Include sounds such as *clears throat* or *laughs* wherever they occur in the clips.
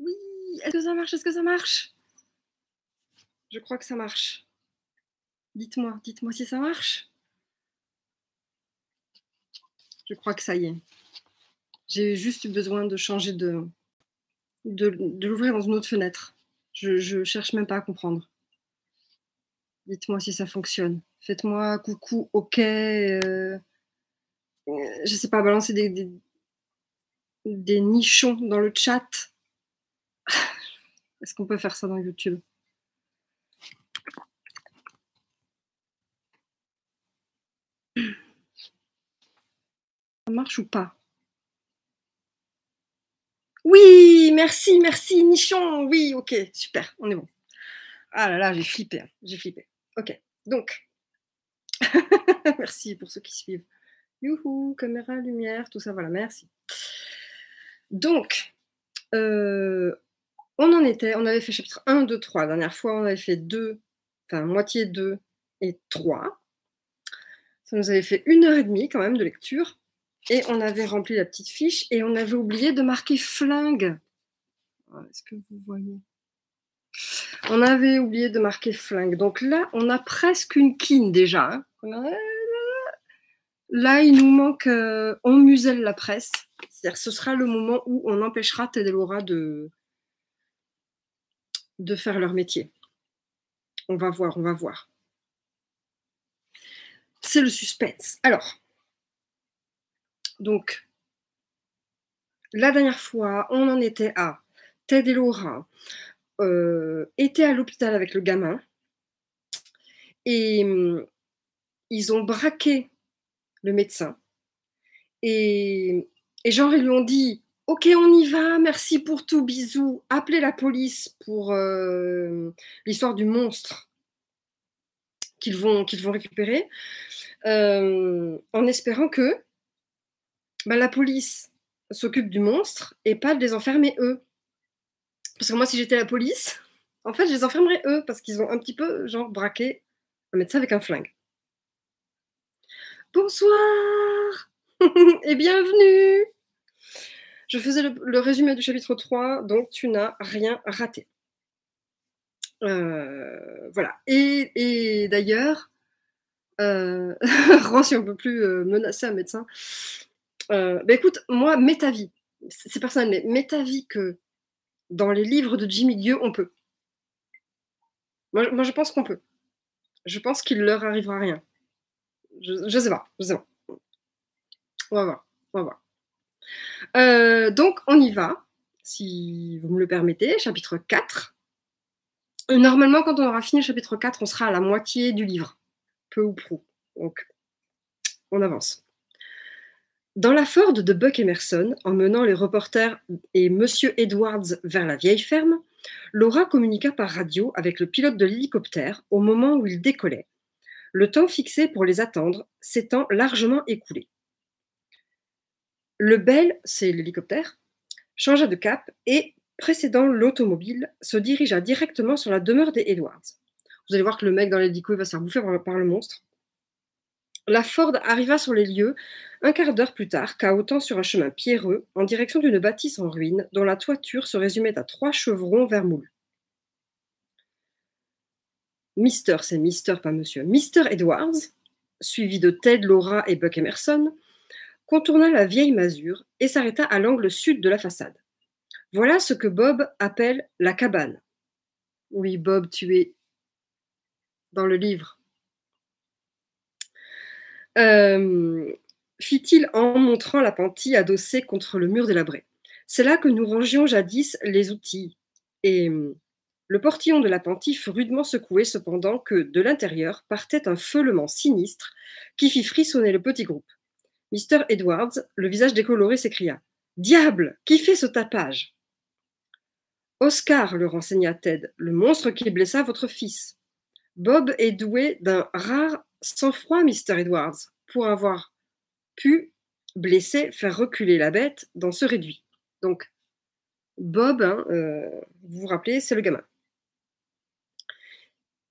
Oui, est-ce que ça marche Est-ce que ça marche Je crois que ça marche. Dites-moi, dites-moi si ça marche. Je crois que ça y est. J'ai juste eu besoin de changer de. de, l'ouvrir dans une autre fenêtre. Je ne cherche même pas à comprendre. Dites-moi si ça fonctionne. Faites-moi coucou, ok. Euh, euh je sais pas, balancer des nichons dans le chat. Est-ce qu'on peut faire ça dans YouTube Ça marche ou pas Oui, merci, merci, Nichon. Oui, ok, super, on est bon. Ah là là, j'ai flippé, hein, j'ai flippé. Ok, donc. *laughs* merci pour ceux qui suivent. Youhou, caméra, lumière, tout ça, voilà, merci. Donc, euh, on en était, on avait fait chapitre 1, 2, 3. La dernière fois, on avait fait 2, enfin moitié 2 et 3. Ça nous avait fait une heure et demie quand même de lecture. Et on avait rempli la petite fiche et on avait oublié de marquer flingue. Est-ce que vous voyez On avait oublié de marquer flingue. Donc là, on a presque une quine déjà. Hein. Là, il nous manque, euh, on muselle la presse. C'est-à-dire, ce sera le moment où on empêchera laura de, de faire leur métier. On va voir, on va voir. C'est le suspense. Alors, donc, la dernière fois, on en était à Ted et Laura euh, étaient à l'hôpital avec le gamin et mm, ils ont braqué le médecin. Et, et genre, ils lui ont dit Ok, on y va, merci pour tout, bisous. Appelez la police pour euh, l'histoire du monstre qu'ils vont, récupérer, euh, en espérant que bah, la police s'occupe du monstre et pas de les enfermer eux. Parce que moi, si j'étais la police, en fait, je les enfermerais eux, parce qu'ils ont un petit peu, genre, braqué mettre ça avec un flingue. Bonsoir *laughs* et bienvenue je faisais le, résumé du chapitre 3, donc tu n'as rien raté. Euh, voilà. Et, d'ailleurs, euh, *laughs* si on peut plus euh, menacer un médecin. Euh, bah, écoute, moi, ta vie. c'est personnel, mais ta avis que dans les livres de Jimmy Dieu, on peut. Moi, je pense qu'on peut. Je pense qu'il leur arrivera rien. Je, ne sais pas, je sais pas. On va voir, on va voir. Euh, donc, on y va, si vous me le permettez, chapitre 4. Euh, normalement, quand on aura fini le chapitre 4, on sera à la moitié du livre, peu ou prou. Donc, on avance. Dans la Ford de Buck Emerson, en menant les reporters et M. Edwards vers la vieille ferme, Laura communiqua par radio avec le pilote de l'hélicoptère au moment où il décollait. Le temps fixé pour les attendre s'étant largement écoulé. Le Bel, c'est l'hélicoptère, changea de cap et, précédant l'automobile, se dirigea directement sur la demeure des Edwards. Vous allez voir que le mec dans l'hélico va se faire bouffer par, le monstre. La Ford arriva sur les lieux un quart d'heure plus tard, cahotant sur un chemin pierreux, en direction d'une bâtisse en ruine dont la toiture se résumait à trois chevrons vermoulus. Mister, c'est Mister, pas Monsieur, Mister Edwards, suivi de Ted, Laura et Buck Emerson, contourna la vieille masure et s'arrêta à l'angle sud de la façade. Voilà ce que Bob appelle la cabane. Oui, Bob, tu es dans le livre. Euh, fit-il en montrant la adossée contre le mur de la C'est là que nous rangions jadis les outils. Et euh, le portillon de la fut rudement secoué cependant que, de l'intérieur, partait un feulement sinistre qui fit frissonner le petit groupe. Mr. Edwards, le visage décoloré, s'écria. Diable Qui fait ce tapage Oscar, le renseigna Ted, le monstre qui blessa votre fils. Bob est doué d'un rare sang-froid, Mr. Edwards, pour avoir pu blesser, faire reculer la bête dans ce réduit. Donc, Bob, hein, euh, vous vous rappelez, c'est le gamin.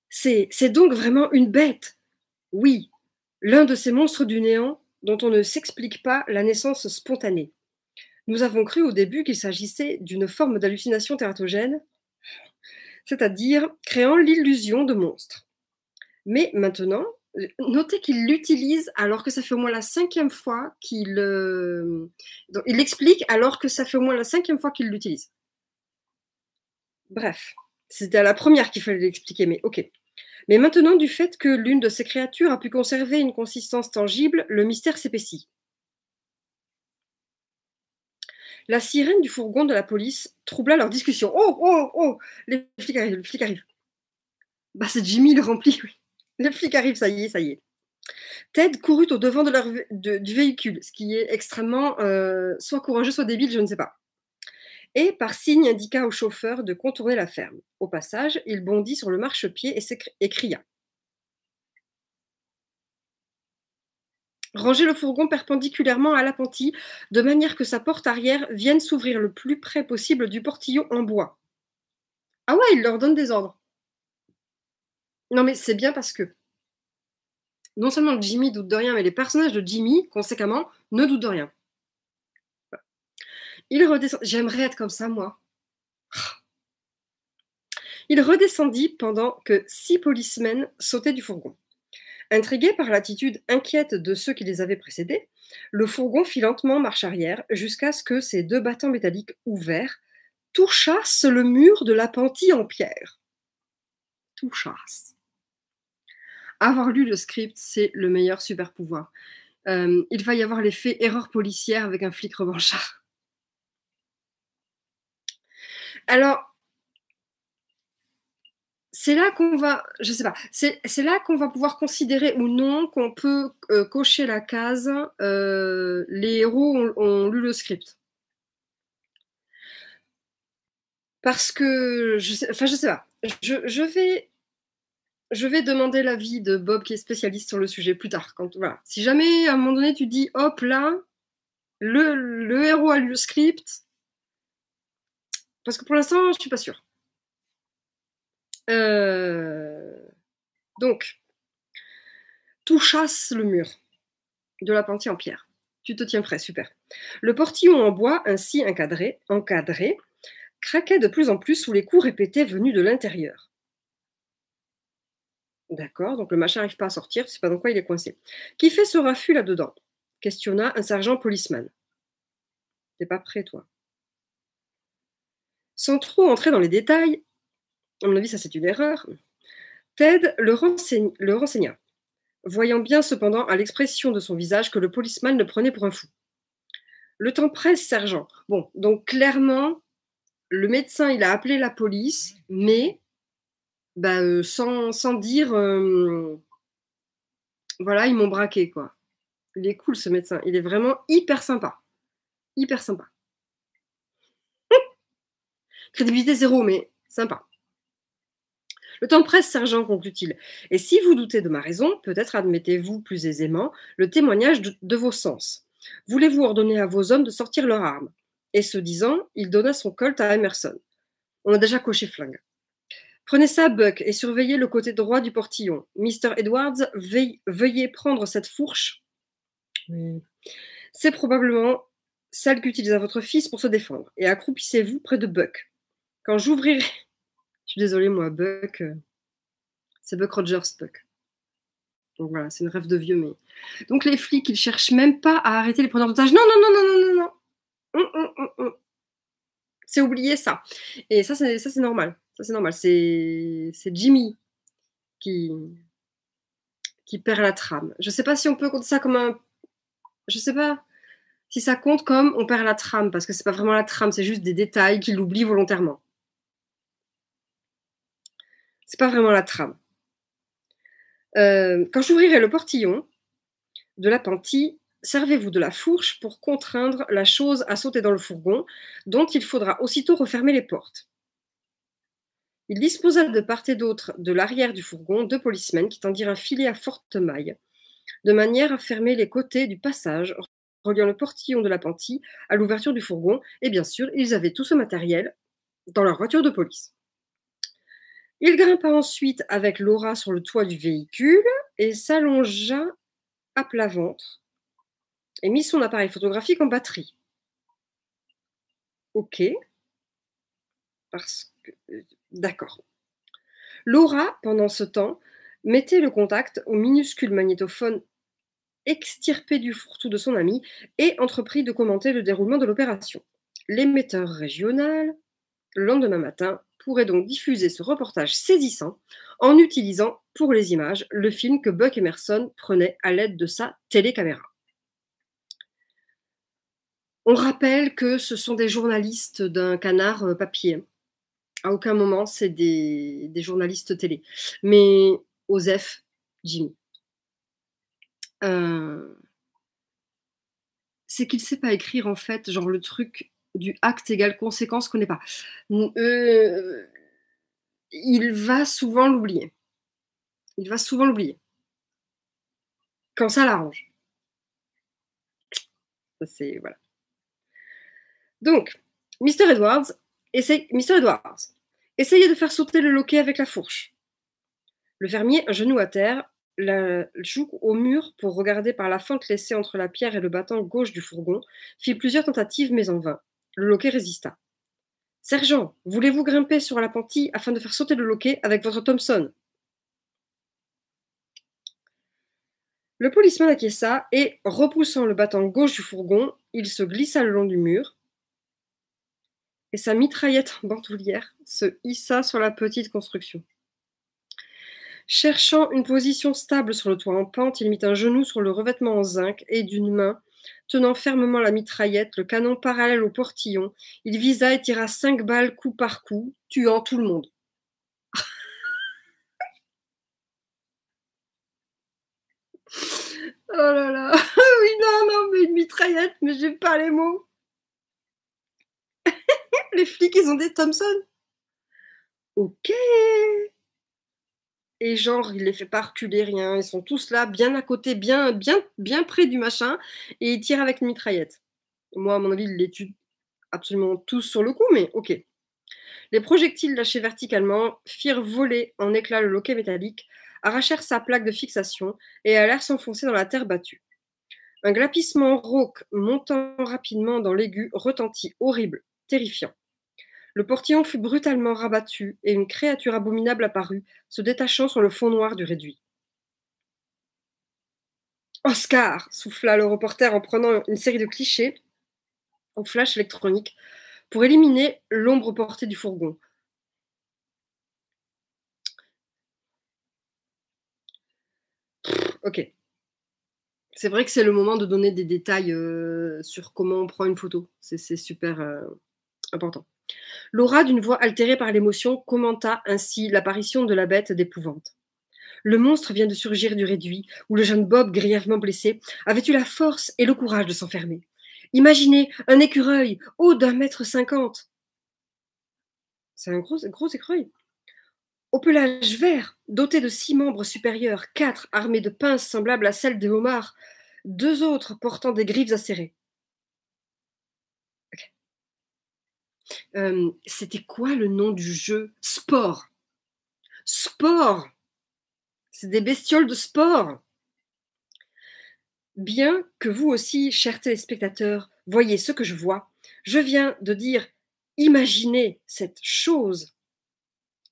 C'est donc vraiment une bête. Oui, l'un de ces monstres du néant dont on ne s'explique pas la naissance spontanée. Nous avons cru au début qu'il s'agissait d'une forme d'hallucination tératogène, c'est-à-dire créant l'illusion de monstres. Mais maintenant, notez qu'il l'utilise alors que ça fait au moins la cinquième fois qu'il euh, l'explique alors que ça fait au moins la cinquième fois qu'il l'utilise. Bref, c'était à la première qu'il fallait l'expliquer, mais ok. Mais maintenant, du fait que l'une de ces créatures a pu conserver une consistance tangible, le mystère s'épaissit. La sirène du fourgon de la police troubla leur discussion. Oh, oh, oh Les flics arrivent, les flics arrivent. Bah, c'est Jimmy le rempli, oui. Les flics arrivent, ça y est, ça y est. Ted courut au devant de leur, du véhicule, ce qui est extrêmement euh, soit courageux, soit débile, je ne sais pas et par signe indiqua au chauffeur de contourner la ferme. Au passage, il bondit sur le marchepied et, et cria. Rangez le fourgon perpendiculairement à l'appentis, de manière que sa porte arrière vienne s'ouvrir le plus près possible du portillon en bois. Ah ouais, il leur donne des ordres. Non mais c'est bien parce que non seulement Jimmy doute de rien, mais les personnages de Jimmy, conséquemment, ne doutent de rien. J'aimerais être comme ça, moi. Il redescendit pendant que six policemen sautaient du fourgon. Intrigué par l'attitude inquiète de ceux qui les avaient précédés, le fourgon fit lentement marche arrière jusqu'à ce que ses deux battants métalliques ouverts touchassent le mur de l'appentis en pierre. chasse. Avoir lu le script, c'est le meilleur super pouvoir. Euh, il va y avoir l'effet erreur policière avec un flic revanchard. alors, c'est là qu'on va, je sais pas, c'est là qu'on va pouvoir considérer ou non qu'on peut euh, cocher la case euh, les héros ont, lu le script. Parce que, je enfin, je sais pas, je, vais, je vais demander l'avis de Bob qui est spécialiste sur le sujet plus tard. Quand, Si jamais à un moment donné tu dis, hop là, le héros a lu le script, parce que pour l'instant, je ne suis pas sûre. Euh, donc, tout chasse le mur de la pentie en pierre. Tu te tiens prêt, super. Le portillon en bois, ainsi encadré, encadré craquait de plus en plus sous les coups répétés venus de l'intérieur. D'accord, donc le machin n'arrive pas à sortir, ne sais pas dans quoi il est coincé. Qui fait ce raffut là-dedans questionna un sergent policeman. T'es pas prêt, toi sans trop entrer dans les détails, à mon avis, ça c'est une erreur, Ted le, renseigna, voyant bien cependant à l'expression de son visage que le policeman le prenait pour un fou. Le temps presse, sergent. Bon, donc clairement, le médecin, il a appelé la police, mais bah, euh, sans, dire, euh, voilà, ils m'ont braqué, quoi. Il est cool, ce médecin. Il est vraiment hyper sympa. Hyper sympa. Crédibilité zéro, mais sympa. Le temps presse, sergent, conclut-il. Et si vous doutez de ma raison, peut-être admettez-vous plus aisément le témoignage de, vos sens. Voulez-vous ordonner à vos hommes de sortir leurs armes Et ce disant, il donna son colt à Emerson. On a déjà coché flingue. Prenez ça, Buck, et surveillez le côté droit du portillon. Mr. Edwards, veuillez prendre cette fourche. C'est probablement celle qu'utilisa votre fils pour se défendre, et accroupissez-vous près de Buck. Quand j'ouvrirai. *laughs* Je suis désolée, moi, Buck. Euh, c'est Buck Rogers, Buck. Donc voilà, c'est une rêve de vieux, mais. Donc les flics, ils cherchent même pas à arrêter les preneurs d'otages. Non, non, non, non, non, non, non. Hum, hum, hum, c'est oublié ça. Et ça, c'est, ça, c'est normal. c'est normal. C'est, Jimmy qui, qui perd la trame. Je ne sais pas si on peut compter ça comme un. Je ne sais pas si ça compte comme on perd la trame, parce que c'est pas vraiment la trame, c'est juste des détails qu'il oublie volontairement. C'est pas vraiment la trame. Euh, quand j'ouvrirai le portillon de la servez-vous de la fourche pour contraindre la chose à sauter dans le fourgon, dont il faudra aussitôt refermer les portes. Il disposa de part et d'autre de l'arrière du fourgon deux policemen qui tendirent un filet à forte maille, de manière à fermer les côtés du passage reliant le portillon de la à l'ouverture du fourgon, et bien sûr, ils avaient tout ce matériel dans leur voiture de police. Il grimpa ensuite avec Laura sur le toit du véhicule et s'allongea à plat ventre et mit son appareil photographique en batterie. Ok. Parce que. Euh, d'accord. Laura, pendant ce temps, mettait le contact au minuscule magnétophone extirpé du fourre-tout de son ami et entreprit de commenter le déroulement de l'opération. L'émetteur régional, le lendemain matin pourrait donc diffuser ce reportage saisissant en utilisant pour les images le film que Buck Emerson prenait à l'aide de sa télécaméra. On rappelle que ce sont des journalistes d'un canard euh, papier. À aucun moment, c'est des, journalistes télé. Mais Osef, Jimmy. Euh, c'est qu'il ne sait pas écrire, en fait, genre le truc du acte égale conséquence qu'on n'est pas. Euh, il va souvent l'oublier. Il va souvent l'oublier. Quand ça l'arrange. c'est voilà. Donc, Mr. Edwards, essaye, Mr. Edwards, essayez de faire sauter le loquet avec la fourche. Le fermier, un genou à terre, la joue au mur pour regarder par la fente laissée entre la pierre et le battant gauche du fourgon, fit plusieurs tentatives mais en vain. Le loquet résista. Sergent, voulez-vous grimper sur la pantille afin de faire sauter le loquet avec votre Thompson Le policeman acquiesça et, repoussant le battant gauche du fourgon, il se glissa le long du mur et sa mitraillette en *laughs* bandoulière se hissa sur la petite construction. Cherchant une position stable sur le toit en pente, il mit un genou sur le revêtement en zinc et d'une main Tenant fermement la mitraillette, le canon parallèle au portillon, il visa et tira cinq balles coup par coup, tuant tout le monde. *laughs* oh là là, *laughs* oui, non, non, mais une mitraillette, mais j'ai pas les mots. *laughs* les flics, ils ont des Thompson. Ok et genre il les fait pas reculer rien, ils sont tous là bien à côté, bien bien bien près du machin et ils tirent avec une mitraillette. Moi à mon avis, ils les tuent absolument tous sur le coup mais OK. Les projectiles lâchés verticalement firent voler en éclats le loquet métallique, arrachèrent sa plaque de fixation et allèrent s'enfoncer dans la terre battue. Un glapissement rauque montant rapidement dans l'aigu retentit, horrible, terrifiant. Le portillon fut brutalement rabattu et une créature abominable apparut, se détachant sur le fond noir du réduit. Oscar souffla le reporter en prenant une série de clichés au flash électronique pour éliminer l'ombre portée du fourgon. Ok. C'est vrai que c'est le moment de donner des détails euh, sur comment on prend une photo. C'est super euh, important. Laura, d'une voix altérée par l'émotion, commenta ainsi l'apparition de la bête d'épouvante. Le monstre vient de surgir du réduit, où le jeune Bob, grièvement blessé, avait eu la force et le courage de s'enfermer. Imaginez un écureuil, haut d'un mètre cinquante. C'est un gros, gros écureuil. Au pelage vert, doté de six membres supérieurs, quatre armés de pinces semblables à celles des homards, deux autres portant des griffes acérées. Euh, c'était quoi le nom du jeu Sport. Sport. C'est des bestioles de sport. Bien que vous aussi, chers téléspectateurs, voyez ce que je vois, je viens de dire imaginez cette chose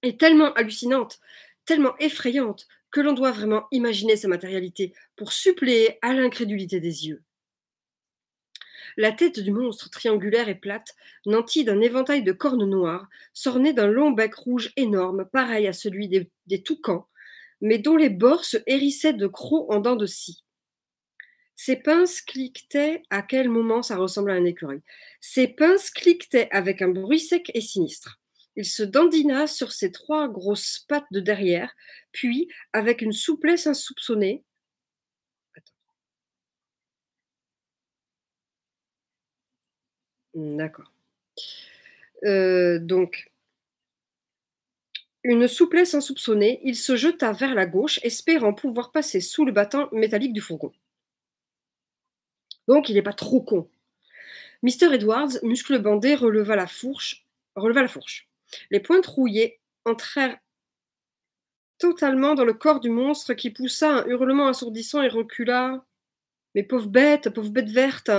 est tellement hallucinante, tellement effrayante, que l'on doit vraiment imaginer sa matérialité pour suppléer à l'incrédulité des yeux. La tête du monstre triangulaire et plate, nantie d'un éventail de cornes noires, s'ornait d'un long bec rouge énorme, pareil à celui des, toucans, mais dont les bords se hérissaient de crocs en dents de scie. Ses pinces cliquetaient à quel moment ça ressemble à un écureuil. Ses pinces cliquetaient avec un bruit sec et sinistre. Il se dandina sur ses trois grosses pattes de derrière, puis, avec une souplesse insoupçonnée, Mm, d'accord. Euh, donc, une souplesse insoupçonnée, il se jeta vers la gauche, espérant pouvoir passer sous le battant métallique du fourgon. Donc, il n'est pas trop con. Mr. Edwards, muscle bandé, releva la fourche. Releva la fourche. Les pointes rouillées entrèrent totalement dans le corps du monstre qui poussa un hurlement assourdissant et recula. Mais pauvre bête, pauvre bête verte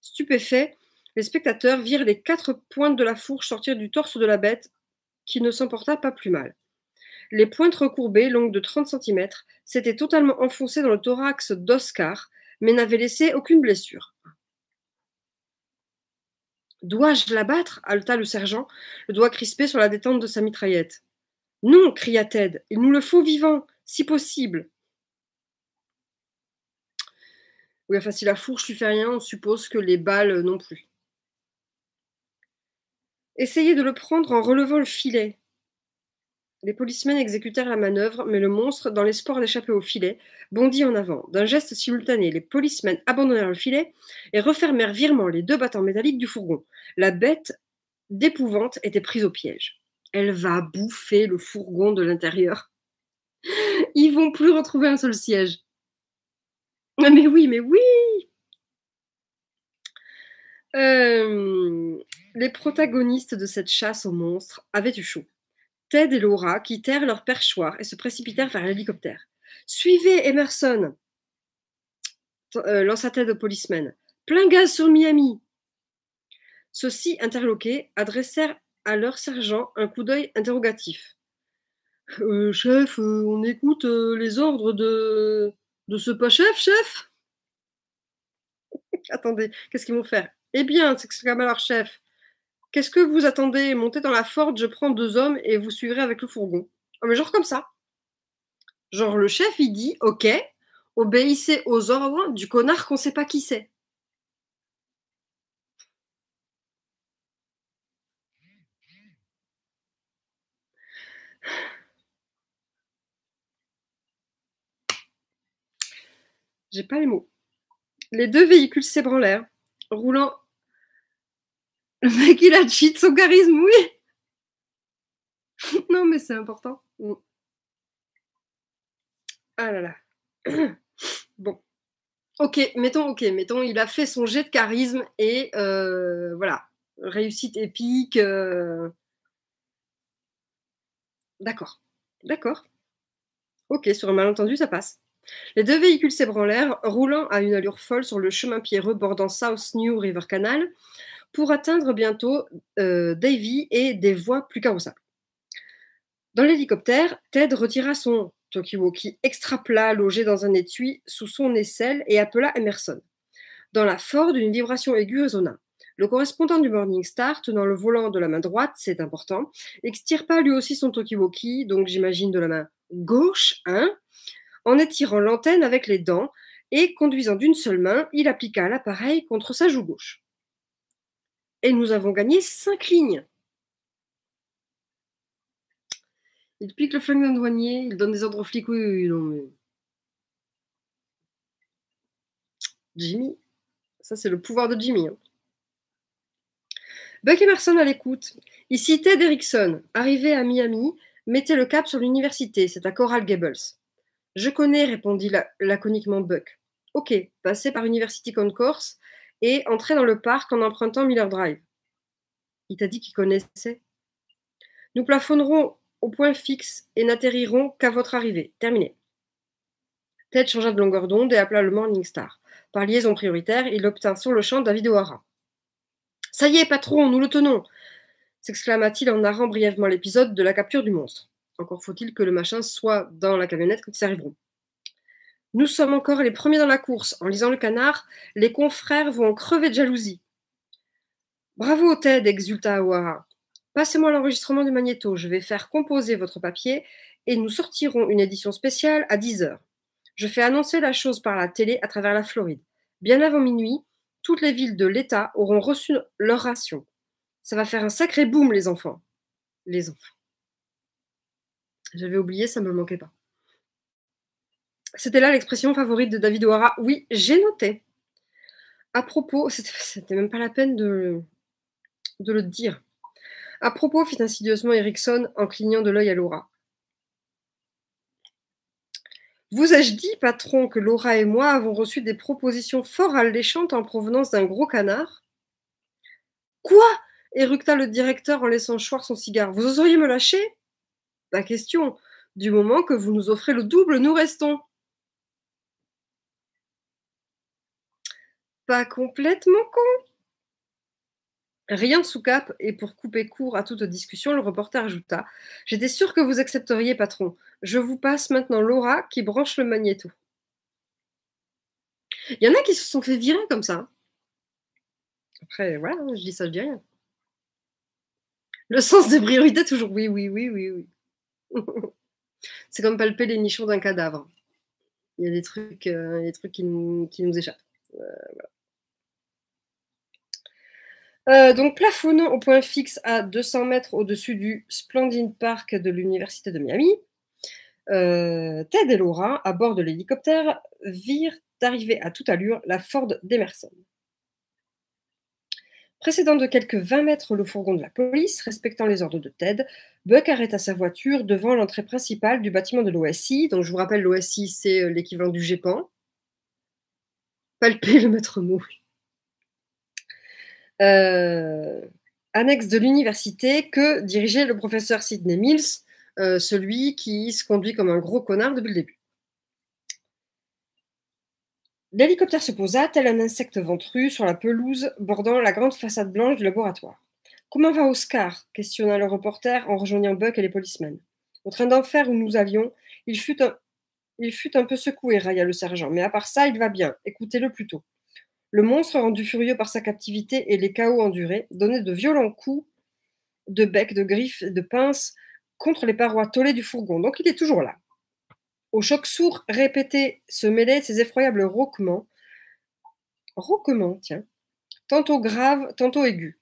Stupéfait, les spectateurs virent les quatre pointes de la fourche sortir du torse de la bête, qui ne s'emporta pas plus mal. Les pointes recourbées, longues de 30 cm, s'étaient totalement enfoncées dans le thorax d'Oscar, mais n'avaient laissé aucune blessure. Dois-je l'abattre halta le sergent, le doigt crispé sur la détente de sa mitraillette. Non cria Ted, il nous le faut vivant, si possible. Oui, enfin, si la fourche lui fait rien, on suppose que les balles non plus. Essayez de le prendre en relevant le filet. Les policemen exécutèrent la manœuvre, mais le monstre, dans l'espoir d'échapper au filet, bondit en avant. D'un geste simultané, les policemen abandonnèrent le filet et refermèrent virement les deux battants métalliques du fourgon. La bête d'épouvante était prise au piège. Elle va bouffer le fourgon de l'intérieur. Ils vont plus retrouver un seul siège. Ah, mais oui, mais oui. Euh, les protagonistes de cette chasse aux monstres avaient eu chaud. Ted et Laura quittèrent leur perchoir et se précipitèrent vers l'hélicoptère. Suivez Emerson Lance euh, lança Ted au policeman. Plein gaz sur Miami Ceux-ci, interloqués, adressèrent à leur sergent un coup d'œil interrogatif. Euh, chef, euh, on écoute les ordres de. de ce pas chef, chef *laughs* Attendez, qu'est-ce qu'ils vont faire Eh bien, s'exclama leur chef, Qu'est-ce que vous attendez Montez dans la Ford, je prends deux hommes et vous suivrez avec le fourgon. Ah, mais genre comme ça. Genre le chef, il dit Ok, obéissez aux ordres du connard qu'on ne sait pas qui c'est. J'ai pas les mots. Les deux véhicules s'ébranlèrent, roulant le mec, il a cheat son charisme, oui. *laughs* non, mais c'est important. Mm. Ah là là. *clears throat* bon. Ok, mettons, ok, mettons, il a fait son jet de charisme et euh, voilà. Réussite épique. Euh. D'accord. D'accord. Ok, sur un malentendu, ça passe. Les deux véhicules s'ébranlèrent, roulant à une allure folle sur le chemin pierreux bordant South New River Canal pour atteindre bientôt euh, Davy et des voies plus carrossables. Dans l'hélicoptère, Ted retira son Tokiwoki extra plat logé dans un étui sous son aisselle et appela Emerson. Dans la Ford, d'une vibration aiguë résonna. Le correspondant du Morning Star, tenant le volant de la main droite, c'est important, extirpa lui aussi son Tokiwoki, donc j'imagine de la main gauche, hein, en étirant l'antenne avec les dents et conduisant d'une seule main, il appliqua l'appareil contre sa joue gauche et nous avons gagné 5 lignes. Il pique le flingue d'un douanier, il donne des ordres aux flics. Jimmy, ça c'est le pouvoir de Jimmy. Hein. Buck Emerson à l'écoute. Ici Ted Erickson. Arrivé à Miami, mettez le cap sur l'université, c'est à Coral Gables. Je connais, répondit laconiquement Buck. Ok, passez par University Concourse et entrer dans le parc en empruntant Miller Drive. Il t'a dit qu'il connaissait. Nous plafonnerons au point fixe et n'atterrirons qu'à votre arrivée. Terminé. Ted changea de longueur d'onde et appela le Morningstar. Star. Par liaison prioritaire, il obtint sur le champ David O'Hara. Ça y est, patron, nous le tenons s'exclama-t-il en narrant brièvement l'épisode de la capture du monstre. Encore faut-il que le machin soit dans la camionnette quand ils arriveront. Nous sommes encore les premiers dans la course. En lisant le canard, les confrères vont crever de jalousie. Bravo, Ted, exulta Aouara. Passez-moi l'enregistrement du magnéto. Je vais faire composer votre papier et nous sortirons une édition spéciale à 10 heures. Je fais annoncer la chose par la télé à travers la Floride. Bien avant minuit, toutes les villes de l'État auront reçu leur ration. Ça va faire un sacré boom, les enfants. Les enfants. J'avais oublié, ça ne me manquait pas. C'était là l'expression favorite de David O'Hara. Oui, j'ai noté. À propos, c'était même pas la peine de, de le dire. À propos, fit insidieusement Erickson en clignant de l'œil à Laura. Vous ai-je dit, patron, que Laura et moi avons reçu des propositions fort alléchantes en provenance d'un gros canard Quoi éructa le directeur en laissant choir son cigare. Vous oseriez me lâcher Pas question. Du moment que vous nous offrez le double, nous restons. pas complètement con. Rien de sous-cap, et pour couper court à toute discussion, le reporter ajouta J'étais sûr que vous accepteriez, patron. Je vous passe maintenant Laura qui branche le magnéto. Il y en a qui se sont fait virer comme ça. Hein. Après, voilà, hein, je dis ça, je dis rien. Le sens des priorités, toujours oui, oui, oui, oui, oui. *laughs* C'est comme palper les nichons d'un cadavre. Il y a des trucs, euh, trucs qui, nous, échappent. Euh, voilà. Euh, donc plafonnant au point fixe à 200 mètres au-dessus du Splendid Park de l'Université de Miami. Euh, Ted et Laura, à bord de l'hélicoptère, virent arriver à toute allure la Ford d'Emerson. Précédant de quelques 20 mètres le fourgon de la police, respectant les ordres de Ted, Buck arrêta sa voiture devant l'entrée principale du bâtiment de l'OSI. Donc je vous rappelle, l'OSI, c'est euh, l'équivalent du GEPAN. Palper le maître mot. Euh, annexe de l'université que dirigeait le professeur Sidney Mills, euh, celui qui se conduit comme un gros connard depuis le début. L'hélicoptère se posa, tel un insecte ventru, sur la pelouse bordant la grande façade blanche du laboratoire. Comment va Oscar questionna le reporter en rejoignant Buck et les policemen. En train d'enfer où nous avions, il fut un, il fut un peu secoué, railla le sergent, mais à part ça, il va bien. Écoutez-le plutôt. Le monstre, rendu furieux par sa captivité et les chaos endurés, donnait de violents coups de bec, de griffes, et de pinces contre les parois tollées du fourgon. Donc il est toujours là. Au choc sourd répété se mêlaient ces effroyables roquements. Roquements, tiens. Tantôt graves, tantôt aigus.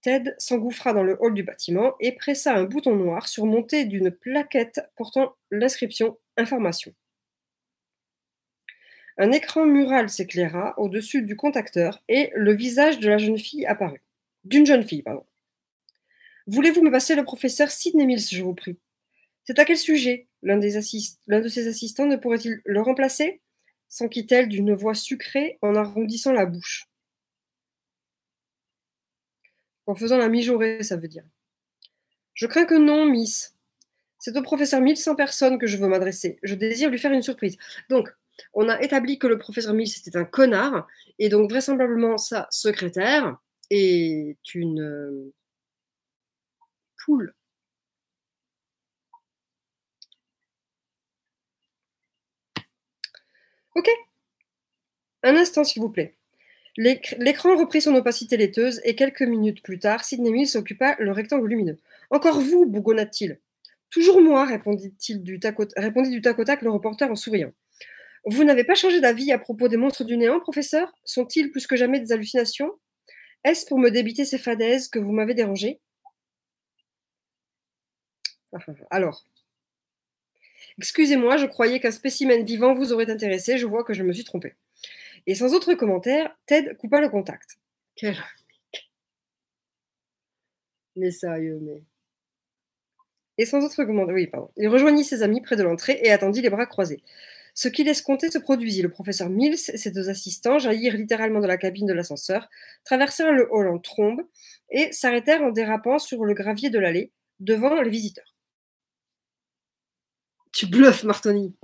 Ted s'engouffra dans le hall du bâtiment et pressa un bouton noir surmonté d'une plaquette portant l'inscription Information. Un écran mural s'éclaira au-dessus du contacteur et le visage de la jeune fille apparut. D'une jeune fille, pardon. Voulez-vous me passer le professeur Sidney Mills, je vous prie C'est à quel sujet L'un de ses assistants ne pourrait-il le remplacer s'enquit-elle d'une voix sucrée en arrondissant la bouche. En faisant la mijaurée, ça veut dire. Je crains que non, Miss. C'est au professeur 1100 personnes que je veux m'adresser. Je désire lui faire une surprise. Donc, on a établi que le professeur Mills était un connard, et donc vraisemblablement sa secrétaire est une euh, poule. Ok. Un instant, s'il vous plaît. L'écran reprit son opacité laiteuse et quelques minutes plus tard, Sidney Mills occupa le rectangle lumineux. Encore vous, bougonna-t-il. Toujours moi, répondit-il du du tac le reporter en souriant. Vous n'avez pas changé d'avis à propos des monstres du néant, professeur Sont-ils plus que jamais des hallucinations Est-ce pour me débiter ces fadaises que vous m'avez dérangé *laughs* Alors. Excusez-moi, je croyais qu'un spécimen vivant vous aurait intéressé, je vois que je me suis trompée. Et sans autre commentaire, Ted coupa le contact. Quel Mais sérieux, mais. Et sans autre commentaire, oui, pardon. Il rejoignit ses amis près de l'entrée et attendit les bras croisés. Ce qui laisse compter se produisit. Le professeur Mills et ses deux assistants jaillirent littéralement de la cabine de l'ascenseur, traversèrent le hall en trombe et s'arrêtèrent en dérapant sur le gravier de l'allée, devant les visiteurs. Tu bluffes, Martoni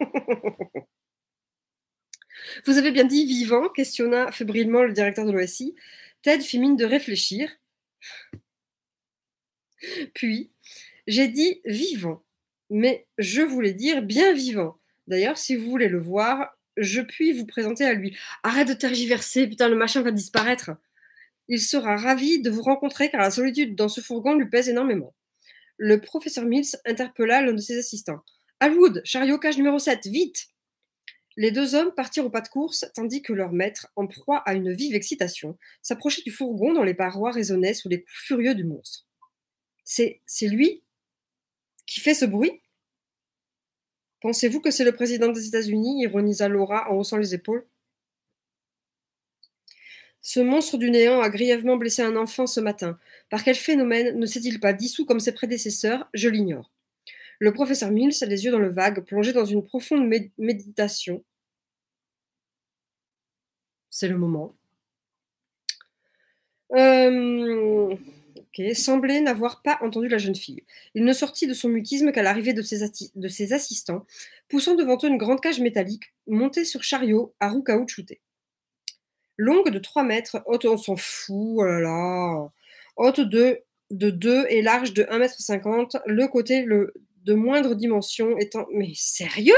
*laughs* Vous avez bien dit vivant questionna fébrilement le directeur de l'OSI. Ted fit mine de réfléchir. Puis, j'ai dit vivant, mais je voulais dire bien vivant. D'ailleurs, si vous voulez le voir, je puis vous présenter à lui. Arrête de tergiverser, putain, le machin va disparaître. Il sera ravi de vous rencontrer car la solitude dans ce fourgon lui pèse énormément. Le professeur Mills interpella l'un de ses assistants. Alwood, chariot cage numéro 7, vite Les deux hommes partirent au pas de course, tandis que leur maître, en proie à une vive excitation, s'approchait du fourgon dont les parois résonnaient sous les coups furieux du monstre. C'est, c'est lui qui fait ce bruit Pensez-vous que c'est le président des États-Unis ironisa Laura en haussant les épaules. Ce monstre du néant a grièvement blessé un enfant ce matin. Par quel phénomène ne s'est-il pas dissous comme ses prédécesseurs Je l'ignore. Le professeur Mills a les yeux dans le vague, plongé dans une profonde méditation. C'est le moment. Euh semblait n'avoir pas entendu la jeune fille. Il ne sortit de son mutisme qu'à l'arrivée de, ses assistants, poussant devant eux une grande cage métallique montée sur chariot à roues caoutchoutées. Longue de 3 mètres, haute, on s'en fout, oh là haute de, de 2 et large de 1,50 m, le côté le, de moindre dimension étant, mais sérieux,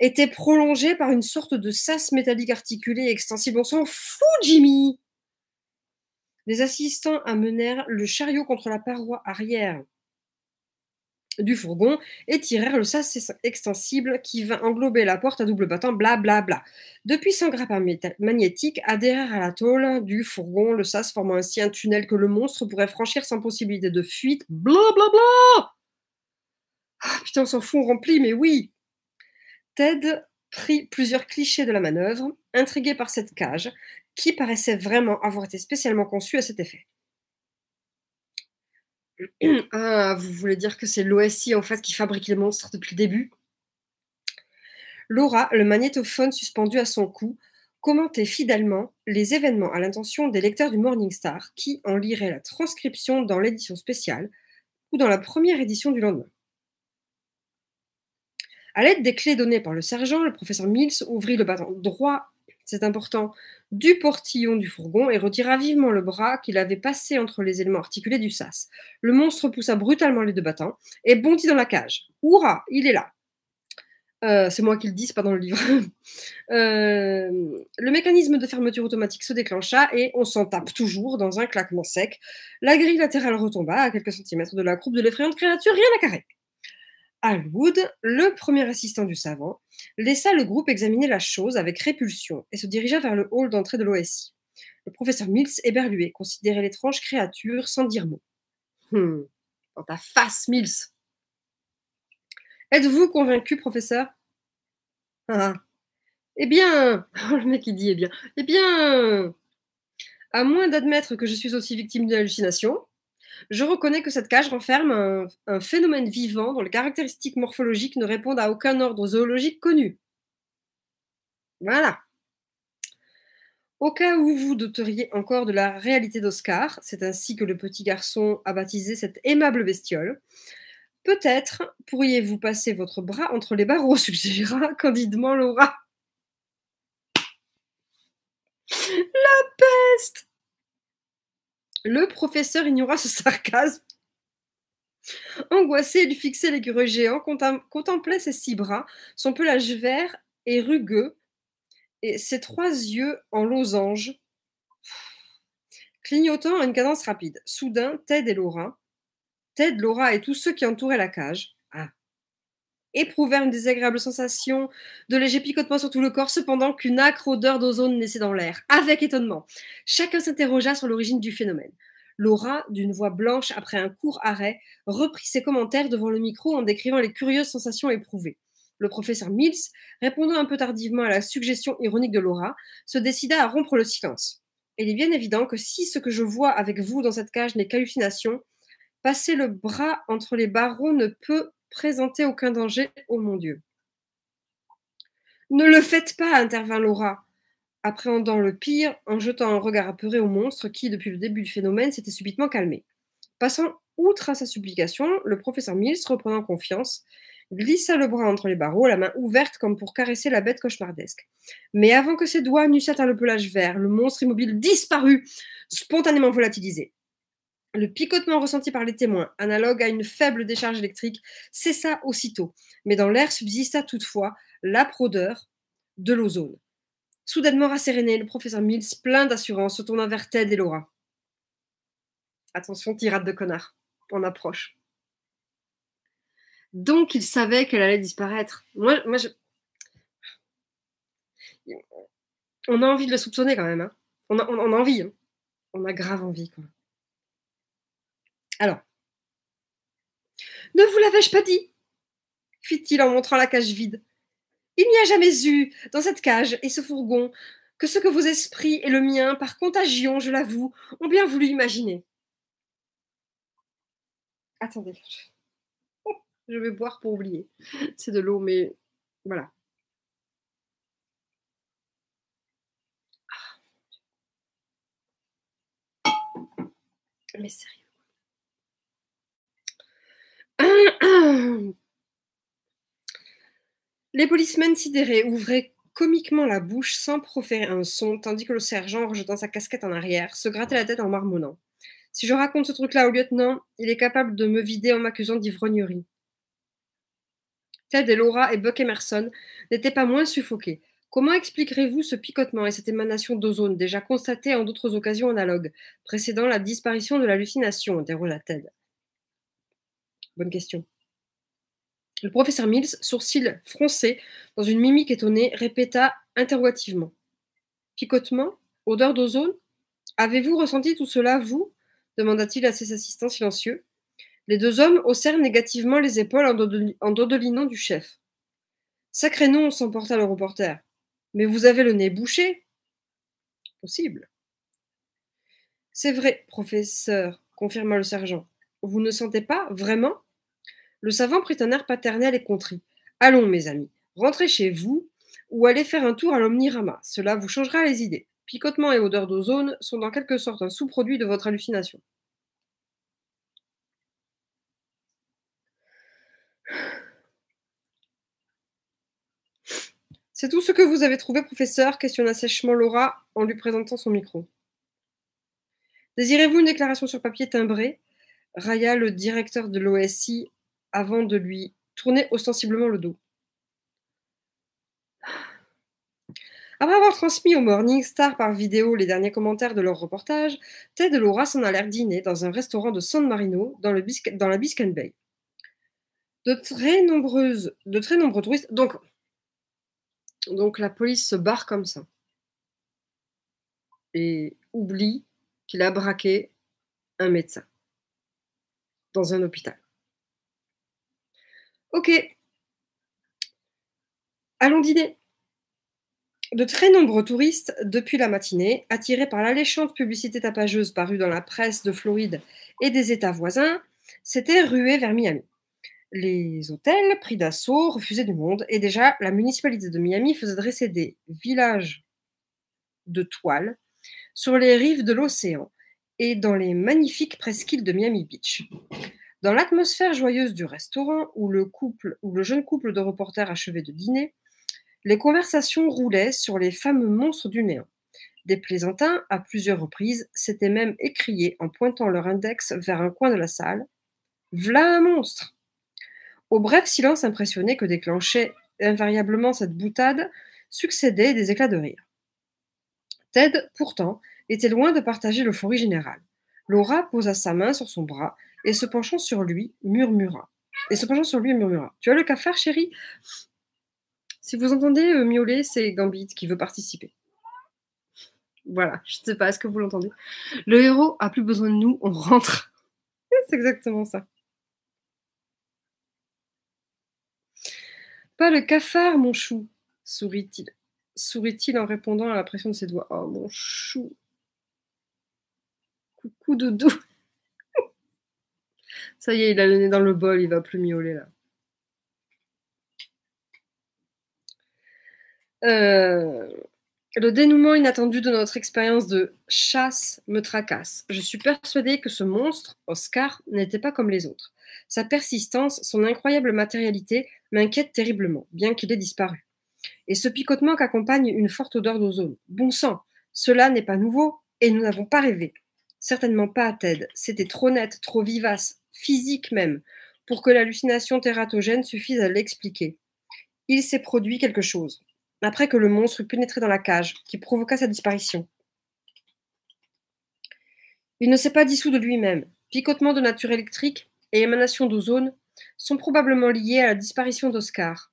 était prolongé par une sorte de sas métallique articulé et extensible. On s'en fout, Jimmy les assistants amenèrent le chariot contre la paroi arrière du fourgon et tirèrent le sas extensible qui vint englober la porte à double battant, blablabla. bla bla. Depuis son grappin magnétique, adhérèrent à la tôle du fourgon, le sas formant ainsi un tunnel que le monstre pourrait franchir sans possibilité de fuite, blablabla bla ah, Putain, on s'en fout, on mais oui Ted prit plusieurs clichés de la manœuvre, intrigué par cette cage, qui paraissait vraiment avoir été spécialement conçu à cet effet. *clears throat* Ah, vous voulez dire que c'est l'OSI en fait qui fabrique les monstres depuis le début Laura, le magnétophone suspendu à son cou, commentait fidèlement les événements à l'intention des lecteurs du Morning Star qui en liraient la transcription dans l'édition spéciale ou dans la première édition du lendemain. À l'aide des clés données par le sergent, le professeur Mills ouvrit le bâton droit, c'est important, du portillon du fourgon et retira vivement le bras qu'il avait passé entre les éléments articulés du sas. Le monstre poussa brutalement les deux battants et bondit dans la cage. Hourra, il est là. Euh, c'est moi qui le dis, pas dans le livre. *laughs* Euh, le mécanisme de fermeture automatique se déclencha et on s'en tape toujours dans un claquement sec. La grille latérale retomba à quelques centimètres de la croupe de l'effrayante créature, rien à carrer. Alwood, le premier assistant du savant, laissa le groupe examiner la chose avec répulsion et se dirigea vers le hall d'entrée de l'OSI. Le professeur Mills éberluait, considérait l'étrange créature sans dire mot. Hum, dans ta face, Mills Êtes-vous convaincu, professeur Ah Eh bien *laughs* Le mec, il dit eh bien. Eh bien À moins d'admettre que je suis aussi victime d'une hallucination, je reconnais que cette cage renferme un, phénomène vivant dont les caractéristiques morphologiques ne répondent à aucun ordre zoologique connu. Voilà. Au cas où vous douteriez encore de la réalité d'Oscar, c'est ainsi que le petit garçon a baptisé cette aimable bestiole, peut-être pourriez-vous passer votre bras entre les barreaux, *laughs* suggéra candidement Laura. La peste le professeur ignora ce sarcasme. Angoissé, il fixait l'écureuil géant, contemplait ses six bras, son pelage vert et rugueux, et ses trois yeux en losange, clignotant à une cadence rapide. Soudain, Ted et Laura, Ted, Laura et tous ceux qui entouraient la cage, éprouvèrent une désagréable sensation de léger picotement sur tout le corps, cependant qu'une âcre odeur d'ozone naissait dans l'air. Avec étonnement, chacun s'interrogea sur l'origine du phénomène. Laura, d'une voix blanche après un court arrêt, reprit ses commentaires devant le micro en décrivant les curieuses sensations éprouvées. Le professeur Mills, répondant un peu tardivement à la suggestion ironique de Laura, se décida à rompre le silence. Il est bien évident que si ce que je vois avec vous dans cette cage n'est qu'hallucination, passer le bras entre les barreaux ne peut Présentait aucun danger, au oh mon Dieu. Ne le faites pas, intervint Laura, appréhendant le pire en jetant un regard apeuré au monstre qui, depuis le début du phénomène, s'était subitement calmé. Passant outre à sa supplication, le professeur Mills, reprenant confiance, glissa le bras entre les barreaux, la main ouverte comme pour caresser la bête cauchemardesque. Mais avant que ses doigts n'eussent atteint le pelage vert, le monstre immobile disparut, spontanément volatilisé. Le picotement ressenti par les témoins, analogue à une faible décharge électrique, cessa aussitôt, mais dans l'air subsista toutefois la prodeur de l'ozone. Soudainement rasséréné, le professeur Mills, plein d'assurance, se tourna vers Ted et Laura. Attention, tirade de connard, on approche. Donc il savait qu'elle allait disparaître. Moi, moi je... On a envie de le soupçonner quand même. Hein. On, a, envie. Hein. On a grave envie. Quoi. Alors, ne vous l'avais-je pas dit fit-il en montrant la cage vide. Il n'y a jamais eu, dans cette cage et ce fourgon, que ce que vos esprits et le mien, par contagion, je l'avoue, ont bien voulu imaginer. Attendez, *laughs* je vais boire pour oublier. C'est de l'eau, mais voilà. Ah, mais sérieux. *clears throat* Les policemen sidérés ouvraient comiquement la bouche sans proférer un son, tandis que le sergent, rejetant sa casquette en arrière, se grattait la tête en marmonnant. Si je raconte ce truc-là au lieutenant, il est capable de me vider en m'accusant d'ivrognerie. Ted et Laura et Buck Emerson n'étaient pas moins suffoqués. Comment expliquerez-vous ce picotement et cette émanation d'ozone, déjà constatée en d'autres occasions analogues, précédant la disparition de l'hallucination interrogea Ted. Bonne question. Le professeur Mills, sourcil froncé, dans une mimique étonnée, répéta interrogativement. Picotement Odeur d'ozone Avez-vous ressenti tout cela, vous demanda-t-il à ses assistants silencieux. Les deux hommes haussèrent négativement les épaules en dodelinant du chef. Sacré nom, s'emporta le reporter. Mais vous avez le nez bouché Possible. C'est vrai, professeur, confirma le sergent. Vous ne sentez pas vraiment le savant prit un air paternel et contrit. Allons, mes amis, rentrez chez vous ou allez faire un tour à l'omnirama. Cela vous changera les idées. Picotement et odeur d'ozone sont en quelque sorte un sous-produit de votre hallucination. C'est tout ce que vous avez trouvé, professeur questionna sèchement Laura en lui présentant son micro. Désirez-vous une déclaration sur papier timbré ?» Raya, le directeur de l'OSI, avant de lui tourner ostensiblement le dos. Après avoir transmis au Morning Star par vidéo les derniers commentaires de leur reportage, Ted et Laura s'en allèrent dîner dans un restaurant de San Marino, dans, la Biscayne Bay. De très, nombreuses, de très nombreux touristes. Donc, donc la police se barre comme ça. Et oublie qu'il a braqué un médecin dans un hôpital. Ok, allons dîner. De très nombreux touristes, depuis la matinée, attirés par l'alléchante publicité tapageuse parue dans la presse de Floride et des États voisins, s'étaient rués vers Miami. Les hôtels, pris d'assaut, refusaient du monde, et déjà la municipalité de Miami faisait dresser des villages de toiles sur les rives de l'océan et dans les magnifiques presqu'îles de Miami Beach. Dans l'atmosphère joyeuse du restaurant, où le, couple, le jeune couple de reporters achevait de dîner, les conversations roulaient sur les fameux monstres du néant. Des plaisantins, à plusieurs reprises, s'étaient même écriés en pointant leur index vers un coin de la salle. V'là un monstre Au bref silence impressionné que déclenchait invariablement cette boutade, succédaient des éclats de rire. Ted, pourtant, était loin de partager l'euphorie générale. Laura posa sa main sur son bras et se penchant sur lui, murmura. Et se penchant sur lui, murmura. Tu as le cafard, chérie Si vous entendez euh, miauler, c'est Gambit qui veut participer. Voilà, je ne sais pas, est-ce que vous l'entendez Le héros a plus besoin de nous, on rentre. *laughs* c'est exactement ça. Pas le cafard, mon chou, sourit-il. Sourit-il en répondant à la pression de ses doigts. Oh, mon chou. Coucou, doudou. Ça y est, il a le nez dans le bol, il va plus miauler là. Euh, le dénouement inattendu de notre expérience de chasse me tracasse. Je suis persuadée que ce monstre, Oscar, n'était pas comme les autres. Sa persistance, son incroyable matérialité m'inquiètent terriblement, bien qu'il ait disparu. Et ce picotement qu'accompagne une forte odeur d'ozone. Bon sang, cela n'est pas nouveau et nous n'avons pas rêvé. Certainement pas à Ted. C'était trop net, trop vivace, physique même, pour que l'hallucination tératogène suffise à l'expliquer. Il s'est produit quelque chose, après que le monstre eut pénétré dans la cage, qui provoqua sa disparition. Il ne s'est pas dissous de lui-même. picotements de nature électrique et émanation d'ozone sont probablement liés à la disparition d'Oscar,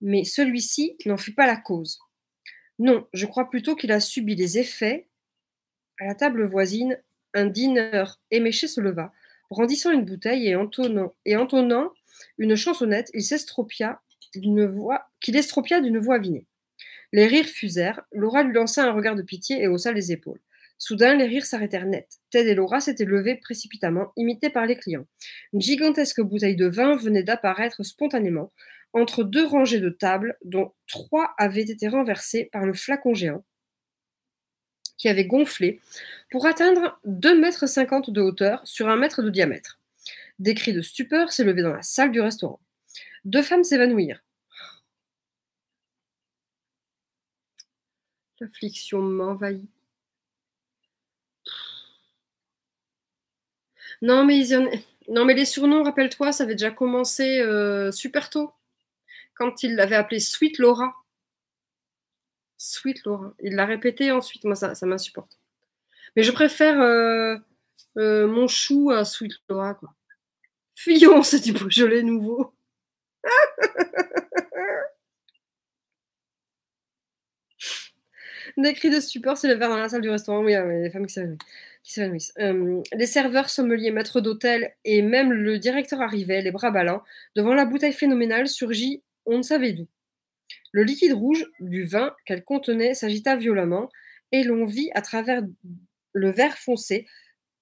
mais celui-ci n'en fut pas la cause. Non, je crois plutôt qu'il a subi les effets. À la table voisine, un dîneur éméché se leva, Brandissant une bouteille et entonnant, une chansonnette, il s'estropia d'une voix, qu'il estropia d'une voix avinée. Les rires fusèrent. Laura lui lança un regard de pitié et haussa les épaules. Soudain, les rires s'arrêtèrent net. Ted et Laura s'étaient levés précipitamment, imités par les clients. Une gigantesque bouteille de vin venait d'apparaître spontanément entre deux rangées de tables, dont trois avaient été renversées par le flacon géant, qui avait gonflé pour atteindre 2,50 m de hauteur sur un mètre de diamètre. Des cris de stupeur s'élevaient dans la salle du restaurant. Deux femmes s'évanouirent. L'affliction m'envahit. Non mais, non, mais les surnoms, rappelle-toi, ça avait déjà commencé euh, super tôt, quand il l'avait appelé Sweet Laura. Sweet Laura. Il l'a répété ensuite, moi ça, ça m'insupporte. Mais je préfère euh, euh, mon chou à Sweet Laura. Quoi. Fuyons, c'est du gelé nouveau. *laughs* Des cris de stupeur s'élevèrent dans la salle du restaurant. Oui, ah, les femmes qui s'évanouissent. Euh, les serveurs, sommeliers, maîtres d'hôtel et même le directeur arrivaient, les bras ballants. Devant la bouteille phénoménale surgit on ne savait d'où. Le liquide rouge du vin qu'elle contenait s'agita violemment, et l'on vit à travers le verre foncé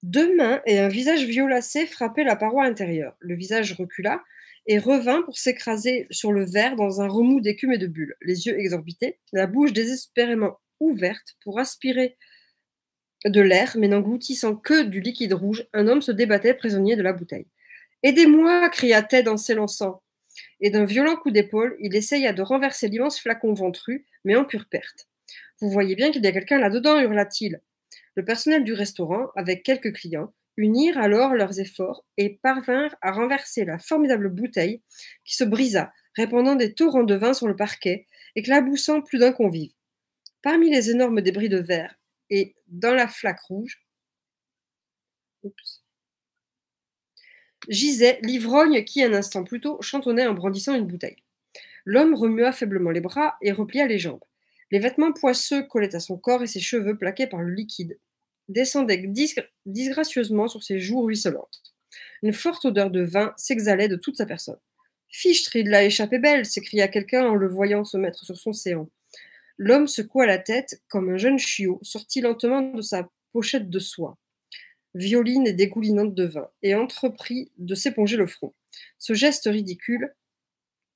deux mains et un visage violacé frapper la paroi intérieure. Le visage recula et revint pour s'écraser sur le verre dans un remous d'écume et de bulles, les yeux exorbités, la bouche désespérément ouverte pour aspirer de l'air, mais n'engloutissant que du liquide rouge, un homme se débattait prisonnier de la bouteille. Aidez-moi Ted en s'élançant et d'un violent coup d'épaule, il essaya de renverser l'immense flacon ventru, mais en pure perte. Vous voyez bien qu'il y a quelqu'un là-dedans, hurla-t-il. Le personnel du restaurant, avec quelques clients, unirent alors leurs efforts et parvinrent à renverser la formidable bouteille qui se brisa, répandant des torrents de vin sur le parquet, éclaboussant plus d'un convive. Parmi les énormes débris de verre et dans la flaque rouge, Oups gisait l'ivrogne qui, un instant plus tôt, chantonnait en brandissant une bouteille. L'homme remua faiblement les bras et replia les jambes. Les vêtements poisseux collaient à son corps et ses cheveux plaqués par le liquide descendaient disgracieusement sur ses joues ruisselantes. Une forte odeur de vin s'exhalait de toute sa personne. Fichtre, il l'a échappé belle s'écria quelqu'un en le voyant se mettre sur son séant. L'homme secoua la tête comme un jeune chiot, sorti lentement de sa pochette de soie violine et dégoulinante de vin, et entreprit de s'éponger le front. Ce geste ridicule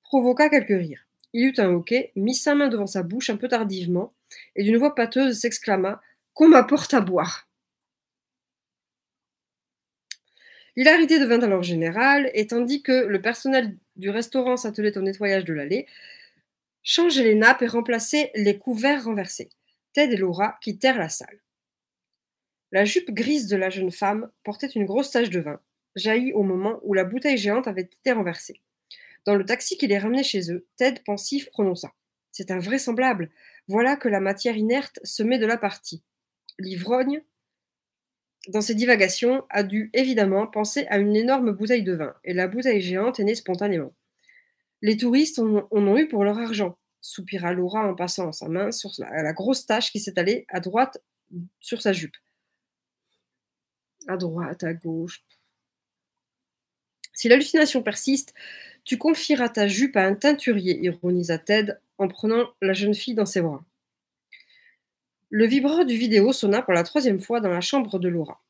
provoqua quelques rires. Il eut un hoquet, mit sa main devant sa bouche un peu tardivement, et d'une voix pâteuse s'exclama Qu'on m'apporte à boire L'hilarité devint alors général et tandis que le personnel du restaurant s'attelait au nettoyage de l'allée, changeait les nappes et remplaçait les couverts renversés. Ted et Laura quittèrent la salle. La jupe grise de la jeune femme portait une grosse tache de vin, jaillie au moment où la bouteille géante avait été renversée. Dans le taxi qui les ramenait chez eux, Ted, pensif, prononça C'est invraisemblable Voilà que la matière inerte se met de la partie. L'ivrogne, dans ses divagations, a dû évidemment penser à une énorme bouteille de vin, et la bouteille géante est née spontanément. Les touristes en, ont eu pour leur argent, soupira Laura en passant sa main sur la grosse tache qui s'étalait à droite sur sa jupe à droite, à gauche. Si l'hallucination persiste, tu confieras ta jupe à un teinturier, ironisa Ted en prenant la jeune fille dans ses bras. Le vibreur du vidéo sonna pour la troisième fois dans la chambre de Laura.